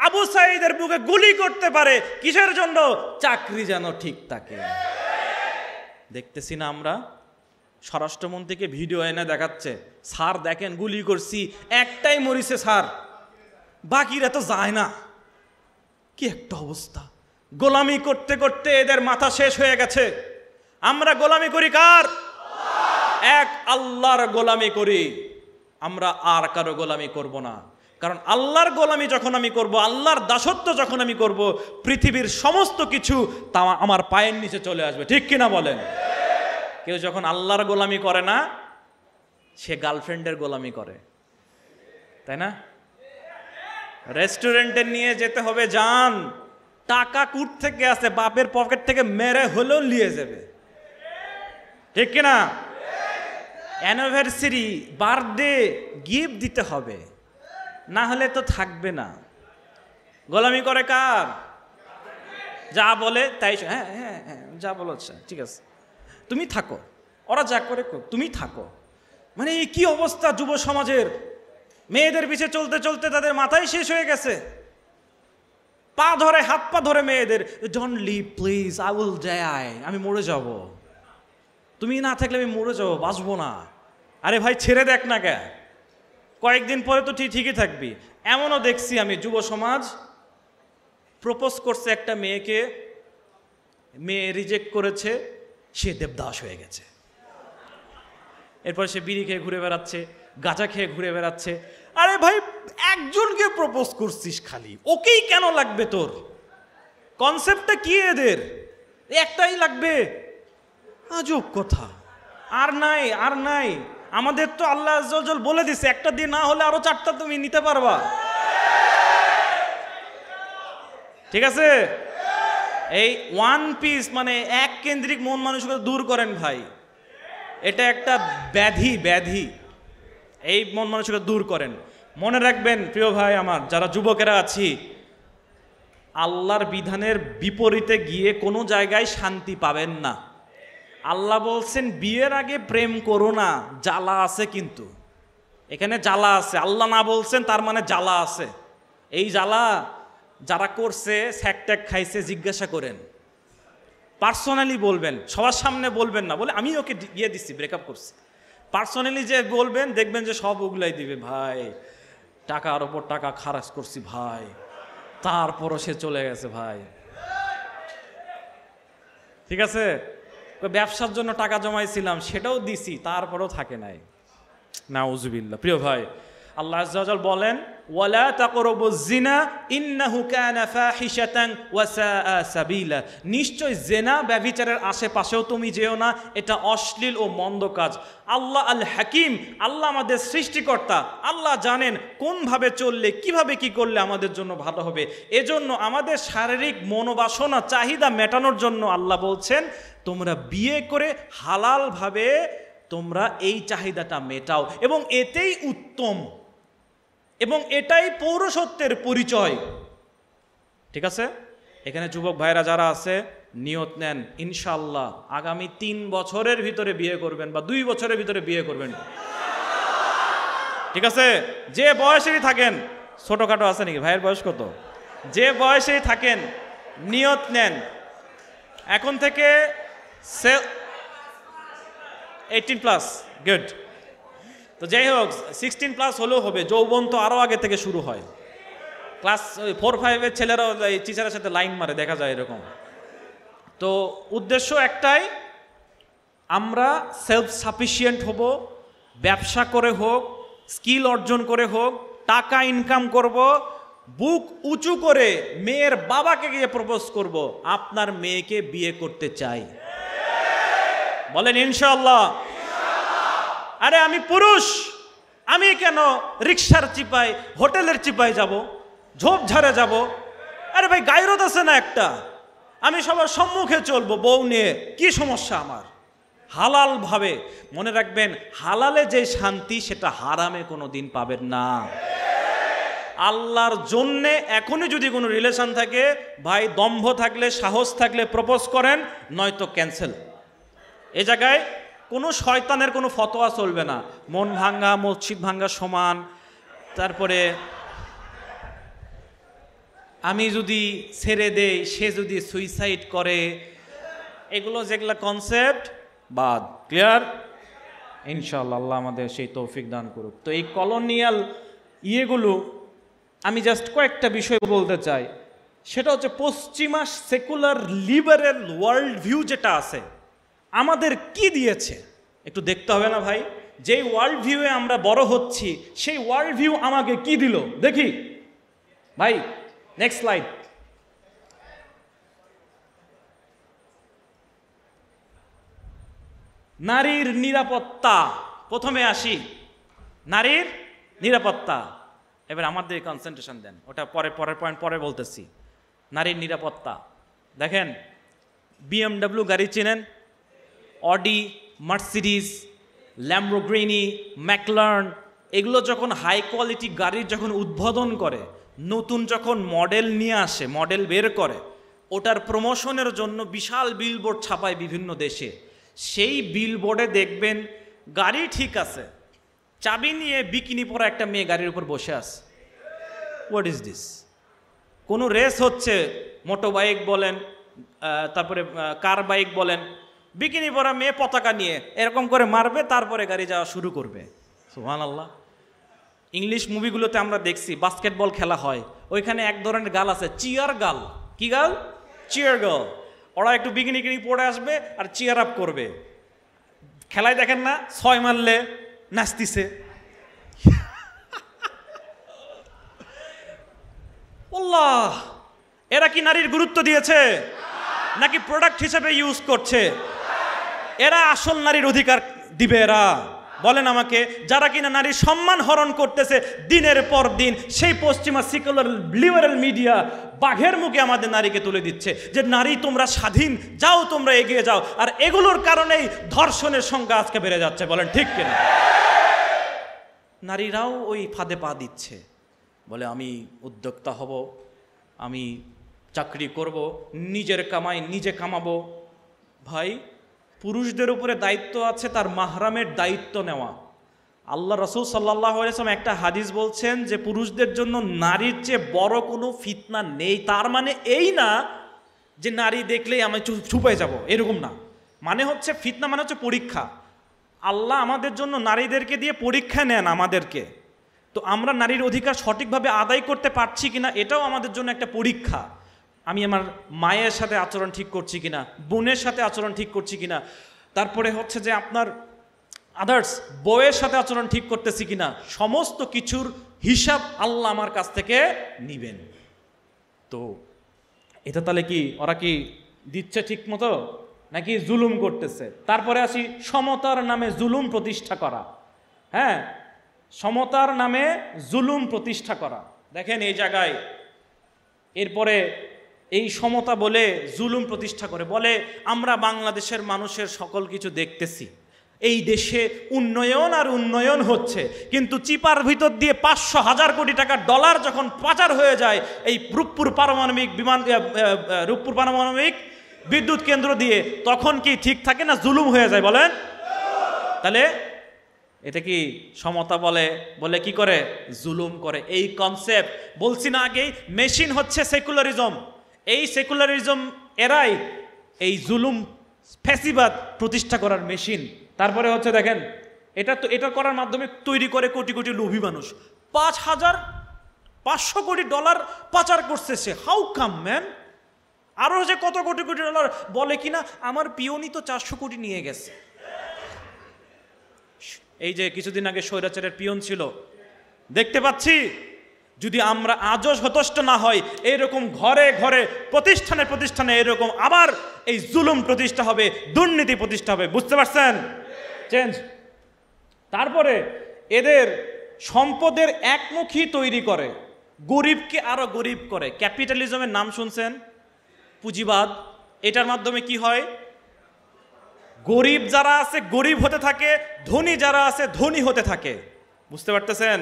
আবু সাইদের বুকে গুলি করতে পারে কিসের জন্য চাকরি যেন ঠিক থাকে দেখতেছি না আমরা স্বরাষ্ট্রমন্ত্রীকে ভিডিও এনে দেখাচ্ছে স্যার দেখেন গুলি করছি একটাই মরিছে স্যার বাকিরা তো যায় না কি একটা অবস্থা গোলামি করতে করতে এদের মাথা শেষ হয়ে গেছে আমরা গোলামি করি কার এক আল্লাহর গোলামি করি আমরা আর কারো গোলামি করব না কারণ আল্লাহর গোলামি যখন আমি করব আল্লাহর দাসত্ব যখন আমি করব পৃথিবীর সমস্ত কিছু তা আমার পায়ের নিচে চলে আসবে ঠিক কিনা বলেন কেউ যখন আল্লাহর গোলামি করে না সে গার্লফ্রেন্ডের গোলামি করে তাই না রেস্টুরেন্টে নিয়ে যেতে হবে যান টাকা কুট থেকে আছে বাপের পকেট থেকে মেরে হলেও নিয়ে যাবে ঠিক কিনা অ্যানিভার্সারি বার্থডে গিফট দিতে হবে না হলে তো থাকবে না গোলামি করে কার যা বলে তাই হ্যাঁ হ্যাঁ হ্যাঁ যা বলো আচ্ছা ঠিক আছে তুমি থাকো ওরা যা করে তুমি থাকো মানে এই কি অবস্থা যুব সমাজের মেয়েদের পিছিয়ে চলতে চলতে তাদের মাথায় শেষ হয়ে গেছে পা ধরে হাত পা ধরে মেয়েদের don't leave please I will die আমি মরে যাব তুমি না থাকলে আমি মরে যাব বাঁচবো না আরে ভাই ছেড়ে দেখ না কে কয়েকদিন পরে তো ঠিকই থাকবি এমনও দেখছি আমি যুব সমাজ প্রপোজ করছে একটা মেয়েকে মেয়ে রিজেক্ট করেছে সে দেবদাস হয়ে গেছে এরপর সে বিড়ি খেয়ে ঘুরে বেড়াচ্ছে গাঁজা খেয়ে ঘুরে বেড়াচ্ছে আরে ভাই একজনকে প্রপোজ করছিস খালি ওকেই কেন লাগবে তোর কনসেপ্টটা কি এদের একটাই লাগবে আজব কথা আর নাই আর নাই আমাদের তো আল্লাহ আজল বলে দিছে একটা দিয়ে না হলে আরো চারটা তুমি নিতে পারবা ঠিক আছে এই ওয়ান পিস মানে এক কেন্দ্রিক মন মানুষকে দূর করেন ভাই এটা একটা ব্যাধি ব্যাধি এই মন মানুষকে দূর করেন মনে রাখবেন প্রিয় ভাই আমার যারা যুবকেরা আছি আল্লাহর বিধানের বিপরীতে গিয়ে কোনো জায়গায় শান্তি পাবেন না আল্লাহ বলছেন বিয়ের আগে প্রেম করো না জ্বালা আছে কিন্তু এখানে জ্বালা আছে আল্লাহ না বলছেন তার মানে জ্বালা আছে এই জ্বালা যারা করছে স্যাকট্যাক খাইছে জিজ্ঞাসা করেন পার্সোনালি বলবেন সবার সামনে বলবেন না বলে আমি ওকে ইয়ে দিচ্ছি ব্রেকআপ করছি পার্সোনালি যে বলবেন দেখবেন যে সব ওগুলাই দিবে ভাই টাকার ওপর টাকা খারাজ করছি ভাই তারপরও সে চলে গেছে ভাই ঠিক আছে ব্যবসার জন্য টাকা জমাইছিলাম সেটাও দিছি তারপরও থাকে নাই না উজুবিল্লা প্রিয় ভাই আল্লাহ আজাল বলেন ওয়ালা তাকরব জিনা ইন্নাহু কানা ফাহিশাতান ওয়া সাআ সাবিলা নিশ্চয় জেনা ব্যভিচারের আশেপাশেও তুমি যেও না এটা অশ্লীল ও মন্দ কাজ আল্লাহ আল হাকিম আল্লাহ আমাদের সৃষ্টিকর্তা আল্লাহ জানেন কোনভাবে চললে কিভাবে কি করলে আমাদের জন্য ভালো হবে এজন্য আমাদের শারীরিক মনোবাসনা চাহিদা মেটানোর জন্য আল্লাহ বলছেন তোমরা বিয়ে করে হালালভাবে তোমরা এই চাহিদাটা মেটাও এবং এতেই উত্তম এবং এটাই পৌরসত্বের পরিচয় ঠিক আছে এখানে যুবক ভাইরা যারা আছে নিয়ত নেন ইনশাল্লাহ আগামী তিন বছরের ভিতরে বিয়ে করবেন বা দুই বছরের ভিতরে বিয়ে করবেন ঠিক আছে যে বয়সেই থাকেন ছোটোখাটো আছে নাকি ভাইয়ের বয়স কত যে বয়সেই থাকেন নিয়ত নেন এখন থেকে সে এইটিন প্লাস গুড তো যাই হোক সিক্সটিন প্লাস হলেও হবে যৌবন তো আরও আগে থেকে শুরু হয় ক্লাস ওই ফোর ফাইভের ছেলেরাও এই টিচারের সাথে লাইন মারে দেখা যায় এরকম তো উদ্দেশ্য একটাই আমরা সেলফ সাফিসিয়েন্ট হব ব্যবসা করে হোক স্কিল অর্জন করে হোক টাকা ইনকাম করব বুক উঁচু করে মেয়ের বাবাকে গিয়ে প্রপোজ করব আপনার মেয়েকে বিয়ে করতে চাই বলেন ইনশাল্লাহ আরে আমি পুরুষ আমি কেন রিক্সার চিপায় হোটেলের চিপায় যাব ঝোপঝাড়ে যাব আরে ভাই গায়রত আছে না একটা আমি সবার সম্মুখে চলবো বউ নিয়ে কি সমস্যা আমার হালালভাবে মনে রাখবেন হালালে যে শান্তি সেটা হারামে কোনো দিন পাবেন না আল্লাহর জন্যে এখনই যদি কোনো রিলেশন থাকে ভাই দম্ভ থাকলে সাহস থাকলে প্রপোজ করেন নয়তো ক্যান্সেল এ জায়গায় কোনো শয়তানের কোনো ফতোয়া চলবে না মন ভাঙ্গা মসজিদ ভাঙ্গা সমান তারপরে আমি যদি ছেড়ে দেই সে যদি সুইসাইড করে এগুলো যেগুলো কনসেপ্ট বাদ ক্লিয়ার ইনশাল্লাহ আল্লাহ আমাদের সেই তৌফিক দান করুক তো এই কলোনিয়াল ইয়েগুলো আমি জাস্ট কয়েকটা বিষয় বলতে চাই সেটা হচ্ছে পশ্চিমা সেকুলার লিবারেল ওয়ার্ল্ড ভিউ যেটা আছে আমাদের কি দিয়েছে একটু দেখতে হবে না ভাই যেই ওয়ার্ল্ড ভিউয়ে আমরা বড় হচ্ছি সেই ওয়ার্ল্ড ভিউ আমাকে কি দিল দেখি ভাই নেক্সট লাইড নারীর নিরাপত্তা প্রথমে আসি নারীর নিরাপত্তা এবার আমাদের কনসেন্ট্রেশন দেন ওটা পরে পরের পয়েন্ট পরে বলতেছি নারীর নিরাপত্তা দেখেন বিএমডাব্লিউ গাড়ি চেনেন অডি মার্সিডিস ল্যাম্বোগ্রিনি ম্যাকলার্ন এগুলো যখন হাই কোয়ালিটি গাড়ির যখন উদ্বোধন করে নতুন যখন মডেল নিয়ে আসে মডেল বের করে ওটার প্রমোশনের জন্য বিশাল বিলবোর্ড ছাপায় বিভিন্ন দেশে সেই বিলবোর্ডে দেখবেন গাড়ি ঠিক আছে চাবি নিয়ে বিকিনি পরা একটা মেয়ে গাড়ির উপর বসে আছে হোয়াট ইজ দিস কোনো রেস হচ্ছে মোটো বাইক বলেন তারপরে কার বাইক বলেন বিকিনি পরা মেয়ে পতাকা নিয়ে এরকম করে মারবে তারপরে গাড়ি যাওয়া শুরু করবে সুহান আল্লাহ ইংলিশ মুভিগুলোতে আমরা দেখছি বাস্কেটবল খেলা হয় ওইখানে এক ধরনের গাল আছে চিয়ার গাল কি গাল চিয়ার গাল ওরা একটু বিকিনি কিনি পড়ে আসবে আর চিয়ার আপ করবে খেলায় দেখেন না ছয় মারলে নাচতিছে (laughs) এরা কি নারীর গুরুত্ব দিয়েছে নাকি প্রোডাক্ট হিসেবে ইউজ করছে এরা আসল নারীর অধিকার দিবে এরা বলেন আমাকে যারা কিনা নারী সম্মান হরণ করতেছে দিনের পর দিন সেই পশ্চিমা সিকুলার লিবারেল মিডিয়া বাঘের মুখে আমাদের নারীকে তুলে দিচ্ছে যে নারী তোমরা স্বাধীন যাও তোমরা এগিয়ে যাও আর এগুলোর কারণেই ধর্ষণের সংখ্যা আজকে বেড়ে যাচ্ছে বলেন ঠিক কিনা নারীরাও ওই ফাঁদে পা দিচ্ছে বলে আমি উদ্যোক্তা হব আমি চাকরি করব নিজের কামাই নিজে কামাবো ভাই পুরুষদের উপরে দায়িত্ব আছে তার মাহরামের দায়িত্ব নেওয়া আল্লাহ রসুল সাল্লাহ আলিয়াম একটা হাদিস বলছেন যে পুরুষদের জন্য নারীর চেয়ে বড় কোনো ফিতনা নেই তার মানে এই না যে নারী দেখলেই আমি ছুপে যাব এরকম না মানে হচ্ছে ফিতনা মানে হচ্ছে পরীক্ষা আল্লাহ আমাদের জন্য নারীদেরকে দিয়ে পরীক্ষা নেন আমাদেরকে তো আমরা নারীর অধিকার সঠিকভাবে আদায় করতে পারছি কিনা এটাও আমাদের জন্য একটা পরীক্ষা আমি আমার মায়ের সাথে আচরণ ঠিক করছি কিনা বোনের সাথে আচরণ ঠিক করছি কিনা তারপরে হচ্ছে যে আপনার আদার্স বউয়ের সাথে আচরণ ঠিক করতেছি কিনা সমস্ত কিছুর হিসাব আল্লাহ আমার কাছ থেকে নিবেন তো এটা তাহলে কি ওরা কি দিচ্ছে ঠিক মতো নাকি জুলুম করতেছে তারপরে আসি সমতার নামে জুলুম প্রতিষ্ঠা করা হ্যাঁ সমতার নামে জুলুম প্রতিষ্ঠা করা দেখেন এই জায়গায় এরপরে এই সমতা বলে জুলুম প্রতিষ্ঠা করে বলে আমরা বাংলাদেশের মানুষের সকল কিছু দেখতেছি এই দেশে উন্নয়ন আর উন্নয়ন হচ্ছে কিন্তু চিপার ভিতর দিয়ে পাঁচশো হাজার কোটি টাকার ডলার যখন পাচার হয়ে যায় এই রূপপুর পারমাণবিক বিমান রূপপুর পারমাণবিক বিদ্যুৎ কেন্দ্র দিয়ে তখন কি ঠিক থাকে না জুলুম হয়ে যায় বলেন তাহলে এটা কি সমতা বলে বলে কি করে জুলুম করে এই কনসেপ্ট বলছি না আগেই মেশিন হচ্ছে সেকুলারিজম এই সেকুলারিজম এরাই এই জুলুম ফ্যাসিবাদ প্রতিষ্ঠা করার মেশিন তারপরে হচ্ছে দেখেন এটা তো এটা করার মাধ্যমে তৈরি করে কোটি কোটি লোভী মানুষ পাঁচ হাজার পাঁচশো কোটি ডলার পাচার করছে সে হাউ কাম ম্যান আরও যে কত কোটি কোটি ডলার বলে কিনা আমার পিওনি তো চারশো কোটি নিয়ে গেছে এই যে কিছুদিন আগে স্বৈরাচারের পিয়ন ছিল দেখতে পাচ্ছি যদি আমরা আজও সতষ্ট না হই এরকম ঘরে ঘরে প্রতিষ্ঠানে প্রতিষ্ঠানে এরকম আবার এই জুলুম প্রতিষ্ঠা হবে দুর্নীতি প্রতিষ্ঠা হবে বুঝতে পারছেন চেঞ্জ তারপরে এদের সম্পদের একমুখী তৈরি করে গরিবকে আরও গরিব করে ক্যাপিটালিজমের নাম শুনছেন পুঁজিবাদ এটার মাধ্যমে কি হয় গরিব যারা আছে গরিব হতে থাকে ধনী যারা আছে ধনী হতে থাকে বুঝতে পারতেছেন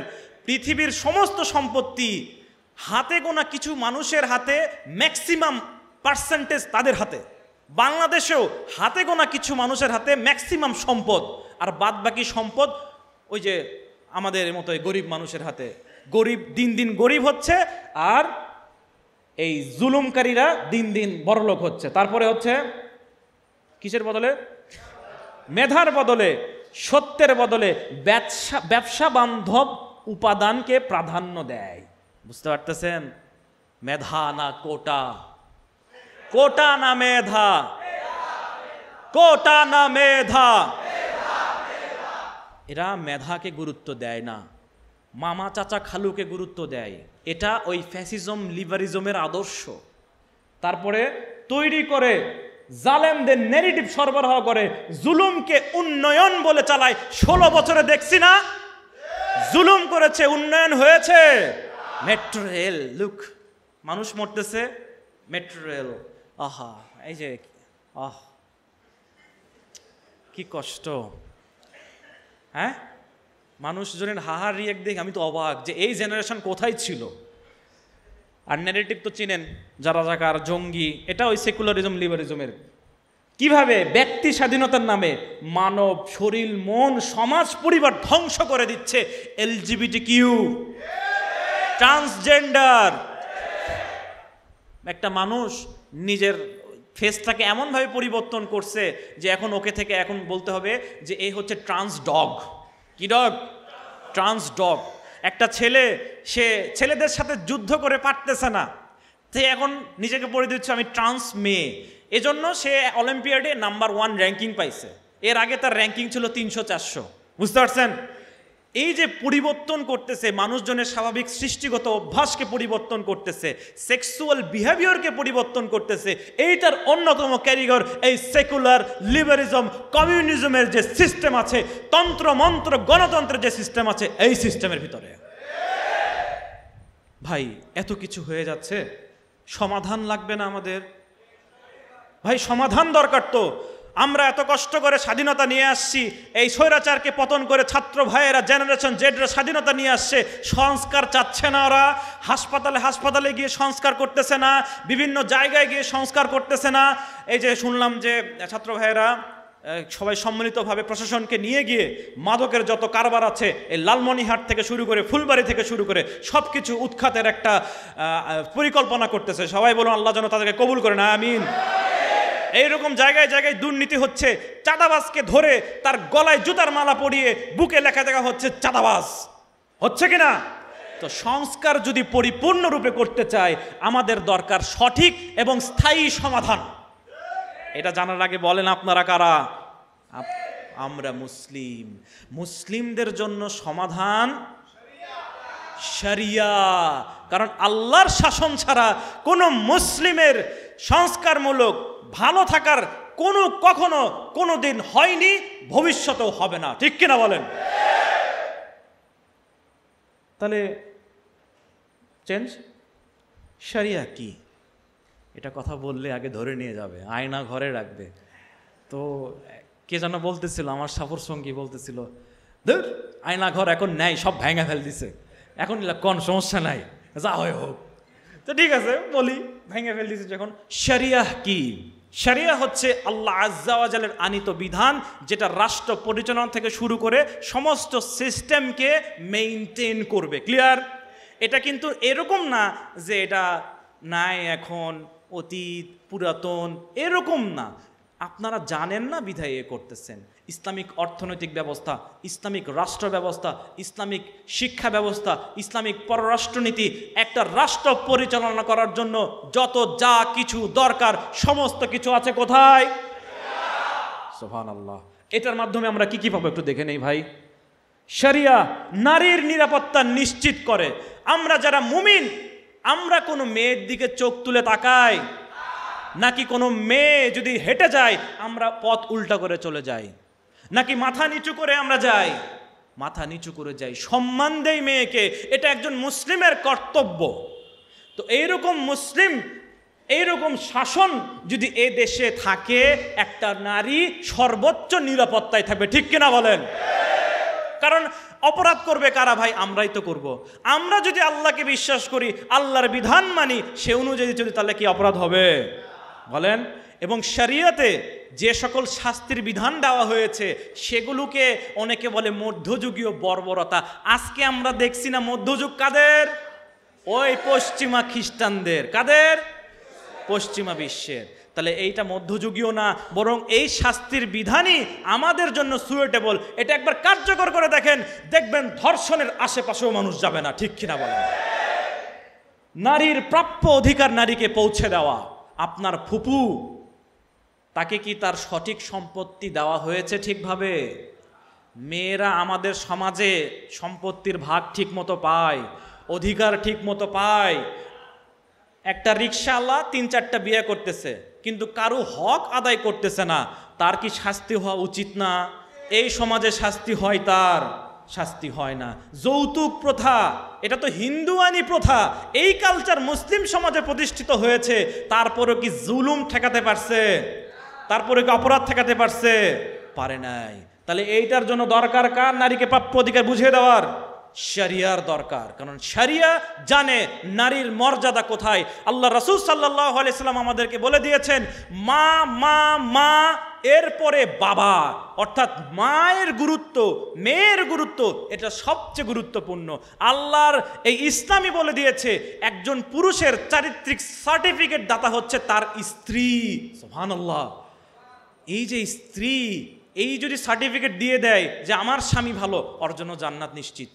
পৃথিবীর সমস্ত সম্পত্তি হাতে গোনা কিছু মানুষের হাতে ম্যাক্সিমাম পার্সেন্টেজ তাদের হাতে বাংলাদেশেও হাতে গোনা কিছু মানুষের হাতে ম্যাক্সিমাম সম্পদ আর বাদ বাকি সম্পদ ওই যে আমাদের মতো গরিব মানুষের হাতে গরিব দিন দিন গরিব হচ্ছে আর এই জুলুমকারীরা দিন দিন বড়লোক হচ্ছে তারপরে হচ্ছে কিসের বদলে মেধার বদলে সত্যের বদলে ব্যবসা ব্যবসা বান্ধব উপাদানকে প্রাধান্য দেয় বুঝতে পারতেছেন মেধা না কোটা কোটা না মেধা কোটা না মেধা এরা মেধাকে গুরুত্ব দেয় না মামা চাচা খালুকে গুরুত্ব দেয় এটা ওই ফ্যাসিজম লিবারিজমের আদর্শ তারপরে তৈরি করে জালেমদের নেগেটিভ সরবরাহ করে জুলুমকে উন্নয়ন বলে চালায় ষোলো বছরে দেখছি না জুলুম করেছে উন্নয়ন হয়েছে মেট্রো রেল লুক মানুষ মরতেছে মেট্রো রেল আহা এই যে আহ কি কষ্ট হ্যাঁ মানুষজনের হাহার রিয়েক দেখে আমি তো অবাক যে এই জেনারেশন কোথায় ছিল আর নেগেটিভ তো চিনেন যারা যাকার জঙ্গি এটা ওই সেকুলারিজম লিবারিজমের কিভাবে ব্যক্তি স্বাধীনতার নামে মানব শরীর মন সমাজ পরিবার ধ্বংস করে দিচ্ছে এলজিবিটি কিউ ট্রান্সজেন্ডার একটা মানুষ নিজের ফেসটাকে এমনভাবে পরিবর্তন করছে যে এখন ওকে থেকে এখন বলতে হবে যে এই হচ্ছে ট্রান্স ডগ কি ডগ ট্রান্স ডগ একটা ছেলে সে ছেলেদের সাথে যুদ্ধ করে পারতেছে না সে এখন নিজেকে পড়ে দিচ্ছে আমি ট্রান্স মেয়ে এজন্য সে অলিম্পিয়াডে নাম্বার ওয়ান র্যাঙ্কিং পাইছে এর আগে তার র্যাঙ্কিং ছিল তিনশো চারশো বুঝতে পারছেন এই যে পরিবর্তন করতেছে মানুষজনের স্বাভাবিক সৃষ্টিগত অভ্যাসকে পরিবর্তন করতেছে সেক্সুয়াল বিহেভিয়ারকে পরিবর্তন করতেছে এইটার অন্যতম ক্যারিগর এই সেকুলার লিবারিজম কমিউনিজমের যে সিস্টেম আছে তন্ত্র মন্ত্র গণতন্ত্রের যে সিস্টেম আছে এই সিস্টেমের ভিতরে ভাই এত কিছু হয়ে যাচ্ছে সমাধান লাগবে না আমাদের ভাই সমাধান দরকার তো আমরা এত কষ্ট করে স্বাধীনতা নিয়ে আসছি এই স্বৈরাচারকে পতন করে ছাত্র ভাইয়েরা জেনারেশন জেডরা স্বাধীনতা নিয়ে আসছে সংস্কার চাচ্ছে না ওরা হাসপাতালে হাসপাতালে গিয়ে সংস্কার করতেছে না বিভিন্ন জায়গায় গিয়ে সংস্কার করতেছে না এই যে শুনলাম যে ছাত্র ভাইয়েরা সবাই সম্মিলিতভাবে প্রশাসনকে নিয়ে গিয়ে মাদকের যত কারবার আছে এই লালমনিহাট থেকে শুরু করে ফুলবাড়ি থেকে শুরু করে সব কিছু উৎখাতের একটা পরিকল্পনা করতেছে সবাই বলুন আল্লাহ যেন তাদেরকে কবুল করে না আমিন এইরকম জায়গায় জায়গায় দুর্নীতি হচ্ছে চাঁদাবাজকে ধরে তার গলায় জুতার মালা পরিয়ে বুকে লেখা দেখা হচ্ছে চাঁদাবাজ হচ্ছে কি না তো সংস্কার যদি পরিপূর্ণরূপে করতে চায় আমাদের দরকার সঠিক এবং স্থায়ী সমাধান এটা জানার আগে বলেন আপনারা কারা আমরা মুসলিম মুসলিমদের জন্য সমাধান সারিয়া কারণ আল্লাহর শাসন ছাড়া কোনো মুসলিমের সংস্কারমূলক ভালো থাকার কোনো কখনো কোনো দিন হয়নি ভবিষ্যতেও হবে না ঠিক কিনা বলেন তাহলে চেঞ্জ সারিয়া কি এটা কথা বললে আগে ধরে নিয়ে যাবে আয়না ঘরে রাখবে তো কে যেন বলতেছিল আমার সাফর সঙ্গী বলতেছিল ধর আয়না ঘর এখন নেয় সব ভেঙে ফেল দিছে এখন কোন সমস্যা নাই যা হয় হোক তো ঠিক আছে বলি ভেঙে ফেল দিছে যখন সারিয়া কি সারিয়া হচ্ছে আল্লাহ আজ্জাওয়াজালের আনিত বিধান যেটা রাষ্ট্র পরিচালনা থেকে শুরু করে সমস্ত সিস্টেমকে মেইনটেন করবে ক্লিয়ার এটা কিন্তু এরকম না যে এটা নাই এখন অতীত পুরাতন এরকম না আপনারা জানেন না বিধায় এ করতেছেন ইসলামিক অর্থনৈতিক ব্যবস্থা ইসলামিক রাষ্ট্র ব্যবস্থা ইসলামিক শিক্ষা ব্যবস্থা ইসলামিক পররাষ্ট্রনীতি একটা রাষ্ট্র পরিচালনা করার জন্য যত যা কিছু দরকার সমস্ত কিছু আছে কোথায় সোহান আল্লাহ এটার মাধ্যমে আমরা কি কী পাবো একটু দেখে নেই ভাই সারিয়া নারীর নিরাপত্তা নিশ্চিত করে আমরা যারা মুমিন আমরা কোনো মেয়ের দিকে চোখ তুলে তাকাই নাকি কোনো মেয়ে যদি হেঁটে যায় আমরা পথ উল্টা করে চলে যাই নাকি মাথা নিচু করে আমরা যাই মাথা নিচু করে যাই সম্মান দেয় মেয়েকে এটা একজন মুসলিমের কর্তব্য তো এইরকম মুসলিম এইরকম শাসন যদি এ দেশে থাকে একটা নারী সর্বোচ্চ নিরাপত্তায় থাকবে ঠিক কিনা বলেন কারণ অপরাধ করবে কারা ভাই আমরাই তো করব। আমরা যদি আল্লাহকে বিশ্বাস করি আল্লাহর বিধান মানি সে অনুযায়ী চলি তাহলে কি অপরাধ হবে বলেন এবং শরিয়তে যে সকল শাস্তির বিধান দেওয়া হয়েছে সেগুলোকে অনেকে বলে মধ্যযুগীয় বর্বরতা আজকে আমরা দেখছি না মধ্যযুগ কাদের ওই পশ্চিমা খ্রিস্টানদের কাদের পশ্চিমা বিশ্বের তাহলে এইটা মধ্যযুগীয় না বরং এই শাস্তির বিধানই আমাদের জন্য সুয়েটেবল এটা একবার কার্যকর করে দেখেন দেখবেন ধর্ষণের আশেপাশেও মানুষ যাবে না ঠিক কিনা বলেন নারীর প্রাপ্য অধিকার নারীকে পৌঁছে দেওয়া আপনার ফুপু তাকে কি তার সঠিক সম্পত্তি দেওয়া হয়েছে ঠিকভাবে মেয়েরা আমাদের সমাজে সম্পত্তির ভাগ ঠিক মতো পায় অধিকার ঠিক মতো পায় একটা রিক্সাওয়ালা তিন চারটা বিয়ে করতেছে কিন্তু কারো হক আদায় করতেছে না তার কি শাস্তি হওয়া উচিত না এই সমাজে শাস্তি হয় তার শাস্তি হয় না যৌতুক প্রথা এটা তো হিন্দু আইনি প্রথা এই কালচার মুসলিম সমাজে প্রতিষ্ঠিত হয়েছে তারপরে কি জুলুম ঠেকাতে পারছে তারপরে কি অপরাধ ঠেকাতে পারছে পারে নাই তাহলে এইটার জন্য দরকার কার নারীকে প্রাপ্য অধিকার বুঝিয়ে দেওয়ার শরিয়ার দরকার কারণ শরিয়া জানে নারীর মর্যাদা কোথায় আল্লাহ রসুল সাল্লাহ আলাইসাল্লাম আমাদেরকে বলে দিয়েছেন মা মা মা এরপরে বাবা অর্থাৎ মায়ের গুরুত্ব মেয়ের গুরুত্ব এটা সবচেয়ে গুরুত্বপূর্ণ আল্লাহর এই ইসলামই বলে দিয়েছে একজন পুরুষের চারিত্রিক সার্টিফিকেট দাতা হচ্ছে তার স্ত্রী সোহান এই যে স্ত্রী এই যদি সার্টিফিকেট দিয়ে দেয় যে আমার স্বামী ভালো অর্জন জান্নাত নিশ্চিত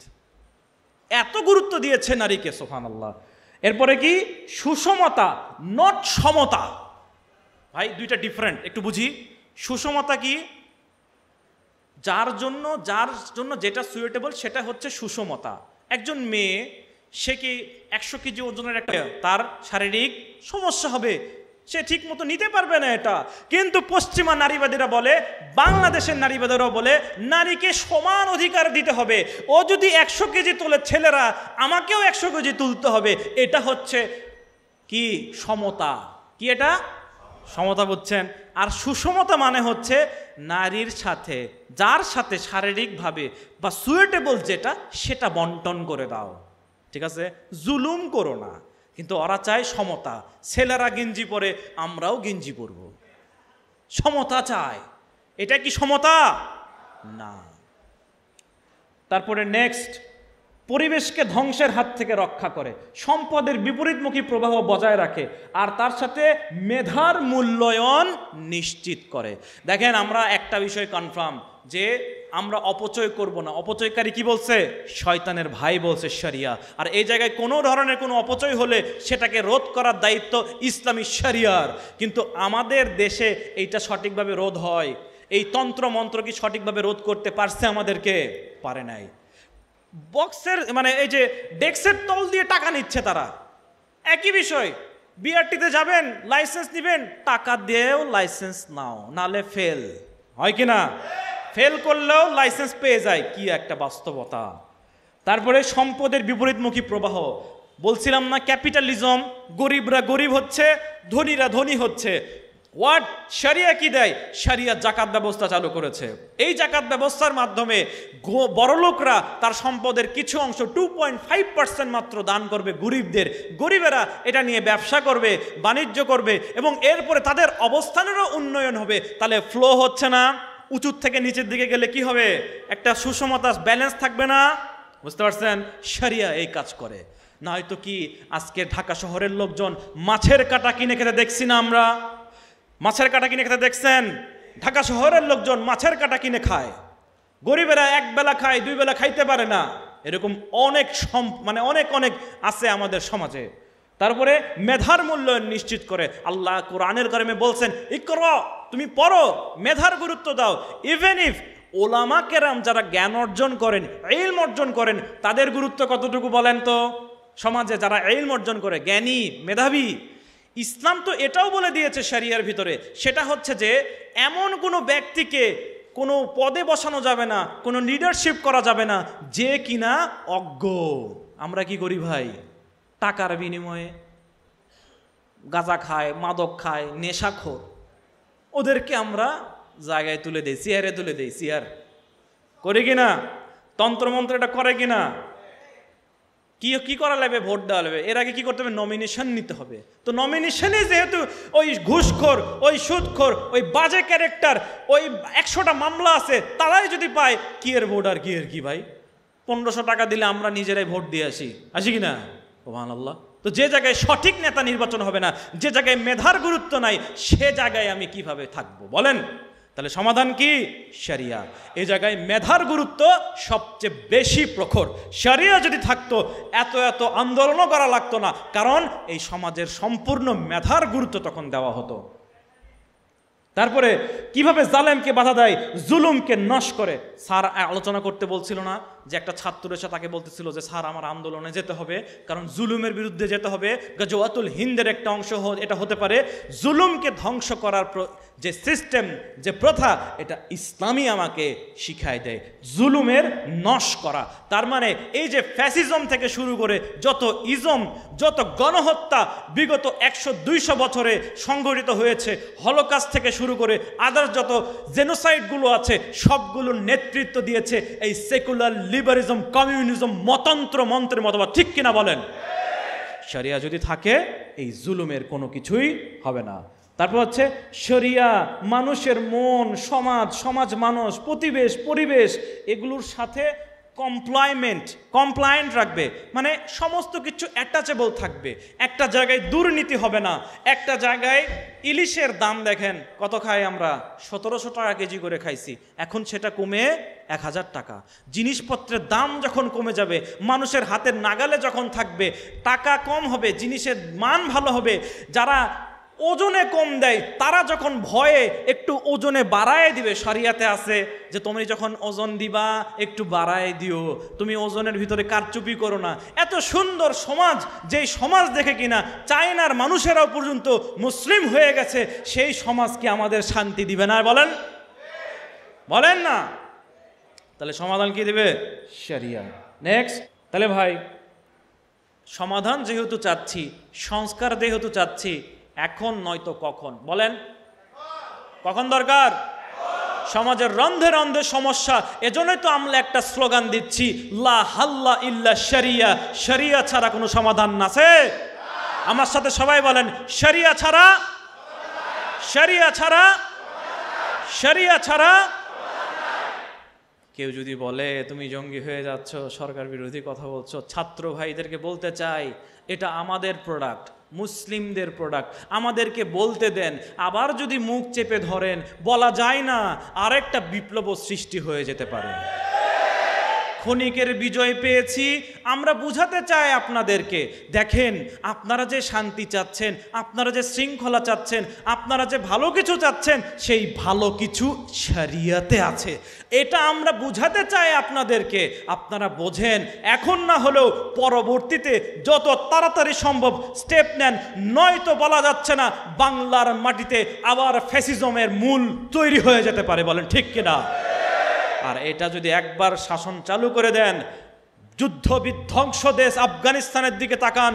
এত গুরুত্ব দিয়েছে নারীকে সোফান আল্লাহ এরপরে কি সুষমতা নট সমতা ভাই দুইটা ডিফারেন্ট একটু বুঝি সুষমতা কি যার জন্য যার জন্য যেটা সুইটেবল সেটা হচ্ছে সুষমতা একজন মেয়ে সে কি একশো কেজি ওজনের একটা তার শারীরিক সমস্যা হবে সে ঠিক মতো নিতে পারবে না এটা কিন্তু পশ্চিমা নারীবাদীরা বলে বাংলাদেশের নারীবাদীরাও বলে নারীকে সমান অধিকার দিতে হবে ও যদি একশো কেজি তোলে ছেলেরা আমাকেও একশো কেজি তুলতে হবে এটা হচ্ছে কি সমতা কি এটা সমতা বুঝছেন আর সুষমতা মানে হচ্ছে নারীর সাথে যার সাথে শারীরিকভাবে বা সুয়েটেবল যেটা সেটা বন্টন করে দাও ঠিক আছে জুলুম করো না কিন্তু ওরা চায় সমতা ছেলেরা গেঞ্জি পরে আমরাও গেঞ্জি পরব সমতা চায় এটা কি সমতা না তারপরে নেক্সট পরিবেশকে ধ্বংসের হাত থেকে রক্ষা করে সম্পদের বিপরীতমুখী প্রবাহ বজায় রাখে আর তার সাথে মেধার মূল্যায়ন নিশ্চিত করে দেখেন আমরা একটা বিষয় কনফার্ম যে আমরা অপচয় করব না অপচয়কারী কি বলছে শয়তানের ভাই বলছে শরিয়া আর এই জায়গায় কোনো ধরনের কোনো অপচয় হলে সেটাকে রোধ করার দায়িত্ব ইসলামী শরিয়ার কিন্তু আমাদের দেশে এইটা সঠিকভাবে রোধ হয় এই তন্ত্র মন্ত্র কি সঠিকভাবে রোধ করতে পারছে আমাদেরকে পারে নাই বক্সের মানে এই যে ডেস্কের তল দিয়ে টাকা নিচ্ছে তারা একই বিষয় বিআরটিতে যাবেন লাইসেন্স নিবেন টাকা দিয়েও লাইসেন্স নাও নালে ফেল হয় কি না ফেল করলেও লাইসেন্স পেয়ে যায় কি একটা বাস্তবতা তারপরে সম্পদের বিপরীতমুখী প্রবাহ বলছিলাম না ক্যাপিটালিজম গরিবরা গরিব হচ্ছে ধনীরা ধনী হচ্ছে ওয়াট সারিয়া কি দেয় সারিয়া জাকাত ব্যবস্থা চালু করেছে এই জাকাত ব্যবস্থার মাধ্যমে বড়লোকরা তার সম্পদের কিছু অংশ টু পয়েন্ট ফাইভ পার্সেন্ট মাত্র দান করবে গরিবদের গরিবেরা এটা নিয়ে ব্যবসা করবে বাণিজ্য করবে এবং এরপরে তাদের অবস্থানেরও উন্নয়ন হবে তাহলে ফ্লো হচ্ছে না উঁচুর থেকে নিচের দিকে গেলে কি হবে একটা সুষমতা ব্যালেন্স থাকবে না বুঝতে পারছেন সারিয়া এই কাজ করে না হয়তো কি আজকে ঢাকা শহরের লোকজন মাছের কাটা কিনে খেতে দেখছি না আমরা মাছের কাটা কিনে খেতে দেখছেন ঢাকা শহরের লোকজন মাছের কাটা কিনে খায় গরিবেরা এক বেলা খায় দুই বেলা খাইতে পারে না এরকম অনেক সম মানে অনেক অনেক আছে আমাদের সমাজে তারপরে মেধার মূল্যায়ন নিশ্চিত করে আল্লাহ কোরআনের কারণে বলছেন ইকর তুমি পড়ো মেধার গুরুত্ব দাও ইভেন ইফ ওলামা কেরাম যারা জ্ঞান অর্জন করেন এলম অর্জন করেন তাদের গুরুত্ব কতটুকু বলেন তো সমাজে যারা এলম অর্জন করে জ্ঞানী মেধাবী ইসলাম তো এটাও বলে দিয়েছে শরিয়ার ভিতরে সেটা হচ্ছে যে এমন কোনো ব্যক্তিকে কোনো পদে বসানো যাবে না কোনো লিডারশিপ করা যাবে না যে কিনা অজ্ঞ আমরা কি করি ভাই টাকার বিনিময়ে গাঁজা খায় মাদক খায় নেশাখোর ওদেরকে আমরা জায়গায় তুলে দিই চেয়ারে তুলে দিই চেয়ার করে কিনা তন্ত্রমন্ত্র এটা করে কিনা কি কি করা লাগবে ভোট দেওয়া লাগবে এর আগে কি করতে হবে নমিনেশন নিতে হবে তো নমিনেশনে যেহেতু ওই ঘুষখোর ওই সুদখোর ওই বাজে ক্যারেক্টার ওই একশোটা মামলা আছে তারাই যদি পায় কি এর ভোট আর কি এর কি ভাই পনেরোশো টাকা দিলে আমরা নিজেরাই ভোট দিয়ে আসি আসি কিনা না ওহান আল্লাহ তো যে জায়গায় সঠিক নেতা নির্বাচন হবে না যে জায়গায় মেধার গুরুত্ব নাই সে জায়গায় আমি কিভাবে থাকব বলেন তাহলে সমাধান কি সারিয়া এ জায়গায় মেধার গুরুত্ব সবচেয়ে বেশি প্রখর সারিয়া যদি থাকতো এত এত আন্দোলনও করা লাগতো না কারণ এই সমাজের সম্পূর্ণ মেধার গুরুত্ব তখন দেওয়া হতো তারপরে কিভাবে জালেমকে বাধা দেয় জুলুমকে নশ করে স্যার আলোচনা করতে বলছিল না যে একটা ছাত্র এসে তাকে বলতেছিল যে স্যার আমার আন্দোলনে যেতে হবে কারণ জুলুমের বিরুদ্ধে যেতে হবে গাজওয়াতুল হিন্দের একটা অংশ এটা হতে পারে জুলুমকে ধ্বংস করার যে সিস্টেম যে প্রথা এটা ইসলামই আমাকে শিখায় দেয় জুলুমের নশ করা তার মানে এই যে ফ্যাসিজম থেকে শুরু করে যত ইজম যত গণহত্যা বিগত একশো দুইশো বছরে সংঘটিত হয়েছে হলকাস থেকে শুরু করে আদার্স যত জেনোসাইডগুলো আছে সবগুলোর নেতৃত্ব নেতৃত্ব দিয়েছে এই সেকুলার লিবারিজম কমিউনিজম মতন্ত্র মন্ত্রের মতবাদ ঠিক কিনা বলেন সরিয়া যদি থাকে এই জুলুমের কোনো কিছুই হবে না তারপর হচ্ছে সরিয়া মানুষের মন সমাজ সমাজ মানুষ প্রতিবেশ পরিবেশ এগুলোর সাথে কমপ্লয়মেন্ট কমপ্লায়েন্ট রাখবে মানে সমস্ত কিছু অ্যাটাচেবল থাকবে একটা জায়গায় দুর্নীতি হবে না একটা জায়গায় ইলিশের দাম দেখেন কত খাই আমরা সতেরোশো টাকা কেজি করে খাইছি এখন সেটা কমে এক হাজার টাকা জিনিসপত্রের দাম যখন কমে যাবে মানুষের হাতের নাগালে যখন থাকবে টাকা কম হবে জিনিসের মান ভালো হবে যারা ওজনে কম দেয় তারা যখন ভয়ে একটু ওজনে বাড়ায় দিবে সারিয়াতে আছে যে তুমি যখন ওজন দিবা একটু বাড়ায় দিও তুমি ওজনের ভিতরে কারচুপি করো না এত সুন্দর সমাজ যেই সমাজ দেখে কিনা চায়নার মানুষেরাও পর্যন্ত মুসলিম হয়ে গেছে সেই সমাজ কি আমাদের শান্তি দিবে না বলেন বলেন না তাহলে সমাধান কি দিবে সারিয়া নেক্সট তাহলে ভাই সমাধান যেহেতু চাচ্ছি সংস্কার যেহেতু চাচ্ছি এখন নয়তো কখন বলেন কখন দরকার সমাজের রন্ধে রন্ধে সমস্যা এজন্যই তো আমরা একটা স্লোগান দিচ্ছি লা হাল্লা ইল্লা শরিয়া শরিয়া ছাড়া কোনো সমাধান আছে আমার সাথে সবাই বলেন শরিয়া ছাড়া শরিয়া ছাড়া শরিয়া ছাড়া কেউ যদি বলে তুমি জঙ্গি হয়ে যাচ্ছ সরকার বিরোধী কথা বলছো ছাত্র ভাইদেরকে বলতে চাই এটা আমাদের প্রোডাক্ট মুসলিমদের প্রোডাক্ট আমাদেরকে বলতে দেন আবার যদি মুখ চেপে ধরেন বলা যায় না আরেকটা বিপ্লব সৃষ্টি হয়ে যেতে পারে ক্ষণিকের বিজয় পেয়েছি আমরা বুঝাতে চাই আপনাদেরকে দেখেন আপনারা যে শান্তি চাচ্ছেন আপনারা যে শৃঙ্খলা চাচ্ছেন আপনারা যে ভালো কিছু চাচ্ছেন সেই ভালো কিছু সারিয়াতে আছে এটা আমরা বুঝাতে চাই আপনাদেরকে আপনারা বোঝেন এখন না হলেও পরবর্তীতে যত তাড়াতাড়ি সম্ভব স্টেপ নেন নয়তো বলা যাচ্ছে না বাংলার মাটিতে আবার ফ্যাসিজমের মূল তৈরি হয়ে যেতে পারে বলেন ঠিক কিনা আর এটা যদি একবার শাসন চালু করে দেন যুদ্ধ বিধ্বংস দেশ আফগানিস্তানের দিকে তাকান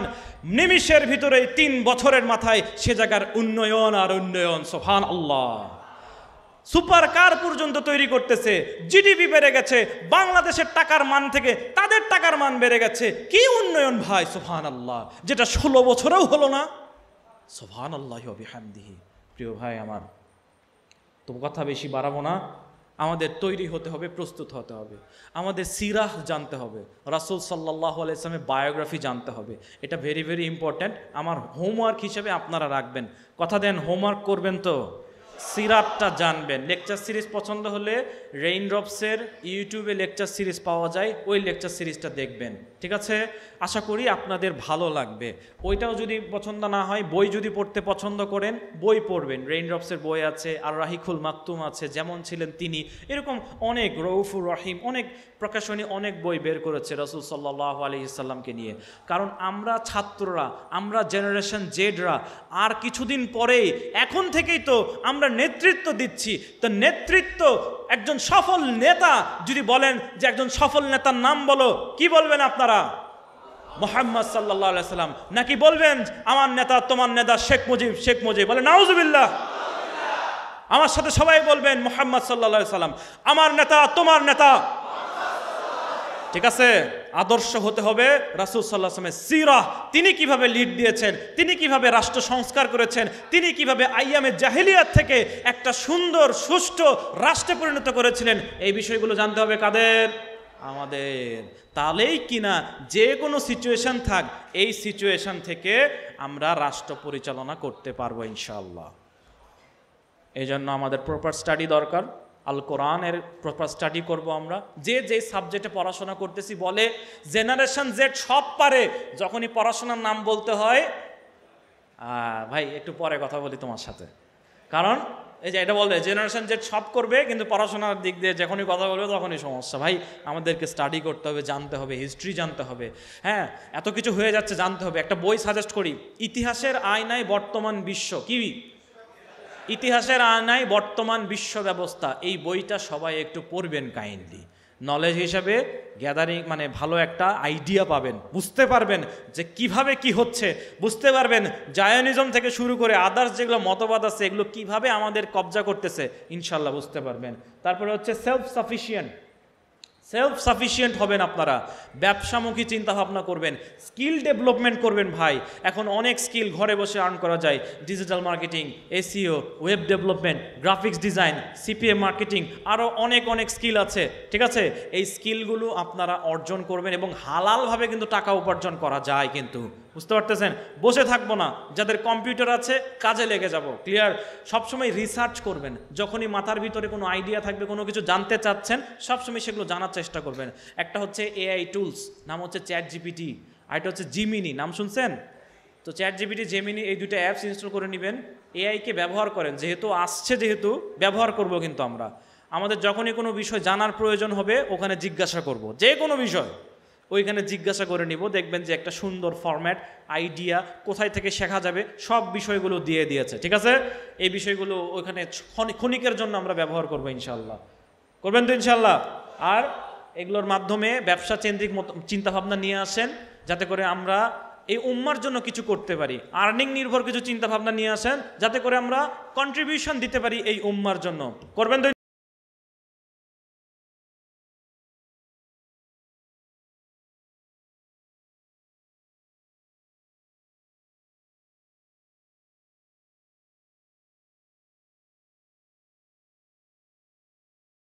নিমিষের ভিতরে তিন বছরের মাথায় সে জায়গার উন্নয়ন আর উন্নয়ন সোফান আল্লাহ সুপার কার পর্যন্ত তৈরি করতেছে জিডিপি বেড়ে গেছে বাংলাদেশের টাকার মান থেকে তাদের টাকার মান বেড়ে গেছে কি উন্নয়ন ভাই সোফান আল্লাহ যেটা ষোলো বছরেও হলো না সোফান আল্লাহ প্রিয় ভাই আমার তবু কথা বেশি বাড়াবো না আমাদের তৈরি হতে হবে প্রস্তুত হতে হবে আমাদের সিরাহ জানতে হবে রাসুল সাল্লাহ আলাইসলামের বায়োগ্রাফি জানতে হবে এটা ভেরি ভেরি ইম্পর্ট্যান্ট আমার হোমওয়ার্ক হিসেবে আপনারা রাখবেন কথা দেন হোমওয়ার্ক করবেন তো সিরাতটা জানবেন লেকচার সিরিজ পছন্দ হলে রেইন ড্রপসের ইউটিউবে লেকচার সিরিজ পাওয়া যায় ওই লেকচার সিরিজটা দেখবেন ঠিক আছে আশা করি আপনাদের ভালো লাগবে ওইটাও যদি পছন্দ না হয় বই যদি পড়তে পছন্দ করেন বই পড়বেন রেইন ড্রপসের বই আছে আর রাহিকুল মাকতুম আছে যেমন ছিলেন তিনি এরকম অনেক রৌফুর রহিম অনেক প্রকাশনী অনেক বই বের করেছে রসুল সাল্লাহ আলি নিয়ে কারণ আমরা ছাত্ররা আমরা জেনারেশন জেডরা আর কিছুদিন পরেই এখন থেকেই তো আমরা নেতৃত্ব দিচ্ছি তো নেতৃত্ব একজন সফল নেতা যদি বলেন যে একজন সফল নেতার নাম বলো কি বলবেন আপনারা মোহাম্মদ সাল্লাহ সাল্লাম নাকি বলবেন আমার নেতা তোমার নেতা শেখ মুজিব শেখ মুজিব বলে নাউজুবিল্লা আমার সাথে সবাই বলবেন মোহাম্মদ সাল্লাহ সাল্লাম আমার নেতা তোমার নেতা ঠিক আছে আদর্শ হতে হবে রাসুল সাল্লাহ আসলামের সিরাহ তিনি কিভাবে লিড দিয়েছেন তিনি কিভাবে রাষ্ট্র সংস্কার করেছেন তিনি কিভাবে আইয়ামের জাহিলিয়াত থেকে একটা সুন্দর সুষ্ঠু রাষ্ট্রে পরিণত করেছিলেন এই বিষয়গুলো জানতে হবে কাদের আমাদের তাহলেই কিনা যে কোনো সিচুয়েশন থাক এই সিচুয়েশন থেকে আমরা রাষ্ট্র পরিচালনা করতে পারবো ইনশাল্লাহ এই জন্য আমাদের প্রপার স্টাডি দরকার আল কোরআনের প্রপার স্টাডি করব আমরা যে যে সাবজেক্টে পড়াশোনা করতেছি বলে জেনারেশন জেড সব পারে যখনই পড়াশোনার নাম বলতে হয় ভাই একটু পরে কথা বলি তোমার সাথে কারণ এই যে এটা বলে জেনারেশন জেড সব করবে কিন্তু পড়াশোনার দিক দিয়ে যখনই কথা বলবে তখনই সমস্যা ভাই আমাদেরকে স্টাডি করতে হবে জানতে হবে হিস্ট্রি জানতে হবে হ্যাঁ এত কিছু হয়ে যাচ্ছে জানতে হবে একটা বই সাজেস্ট করি ইতিহাসের আয়নায় বর্তমান বিশ্ব কি ইতিহাসের আনায় বর্তমান বিশ্ব ব্যবস্থা এই বইটা সবাই একটু পড়বেন কাইন্ডলি নলেজ হিসাবে গ্যাদারিং মানে ভালো একটা আইডিয়া পাবেন বুঝতে পারবেন যে কিভাবে কি হচ্ছে বুঝতে পারবেন জায়নিজম থেকে শুরু করে আদার্স যেগুলো মতবাদ আছে এগুলো কিভাবে আমাদের কবজা করতেছে ইনশাল্লাহ বুঝতে পারবেন তারপরে হচ্ছে সেলফ সাফিসিয়েন্ট সেলফ সাফিসিয়েন্ট হবেন আপনারা ব্যবসামুখী চিন্তাভাবনা করবেন স্কিল ডেভেলপমেন্ট করবেন ভাই এখন অনেক স্কিল ঘরে বসে আর্ন করা যায় digital marketing SEO web development graphics design CPM marketing আরও অনেক অনেক স্কিল আছে ঠিক আছে এই স্কিলগুলো আপনারা অর্জন করবেন এবং হালালভাবে কিন্তু টাকা উপার্জন করা যায় কিন্তু বুঝতে পারতেছেন বসে থাকবো না যাদের কম্পিউটার আছে কাজে লেগে যাব ক্লিয়ার সবসময় রিসার্চ করবেন যখনই মাথার ভিতরে কোনো আইডিয়া থাকবে কোনো কিছু জানতে চাচ্ছেন সবসময় সেগুলো জানার চেষ্টা করবেন একটা হচ্ছে এআই টুলস নাম হচ্ছে চ্যাট জিপিটি আরেকটা হচ্ছে জিমিনি নাম শুনছেন তো চ্যাট জিপিটি জেমিনি এই দুটো অ্যাপস ইনস্টল করে নেবেন এআইকে ব্যবহার করেন যেহেতু আসছে যেহেতু ব্যবহার করব কিন্তু আমরা আমাদের যখনই কোনো বিষয় জানার প্রয়োজন হবে ওখানে জিজ্ঞাসা করব যে কোনো বিষয় ওইখানে জিজ্ঞাসা করে নিব দেখবেন যে একটা সুন্দর ফরম্যাট আইডিয়া কোথায় থেকে শেখা যাবে সব বিষয়গুলো দিয়ে দিয়েছে ঠিক আছে এই বিষয়গুলো ওইখানে ক্ষণিকের জন্য আমরা ব্যবহার করবো ইনশাল্লাহ করবেন তো ইনশাল্লাহ আর এগুলোর মাধ্যমে ব্যবসা কেন্দ্রিক চিন্তাভাবনা নিয়ে আসেন যাতে করে আমরা এই উম্মার জন্য কিছু করতে পারি আর্নিং নির্ভর কিছু চিন্তাভাবনা নিয়ে আসেন যাতে করে আমরা কন্ট্রিবিউশন দিতে পারি এই উম্মার জন্য করবেন তো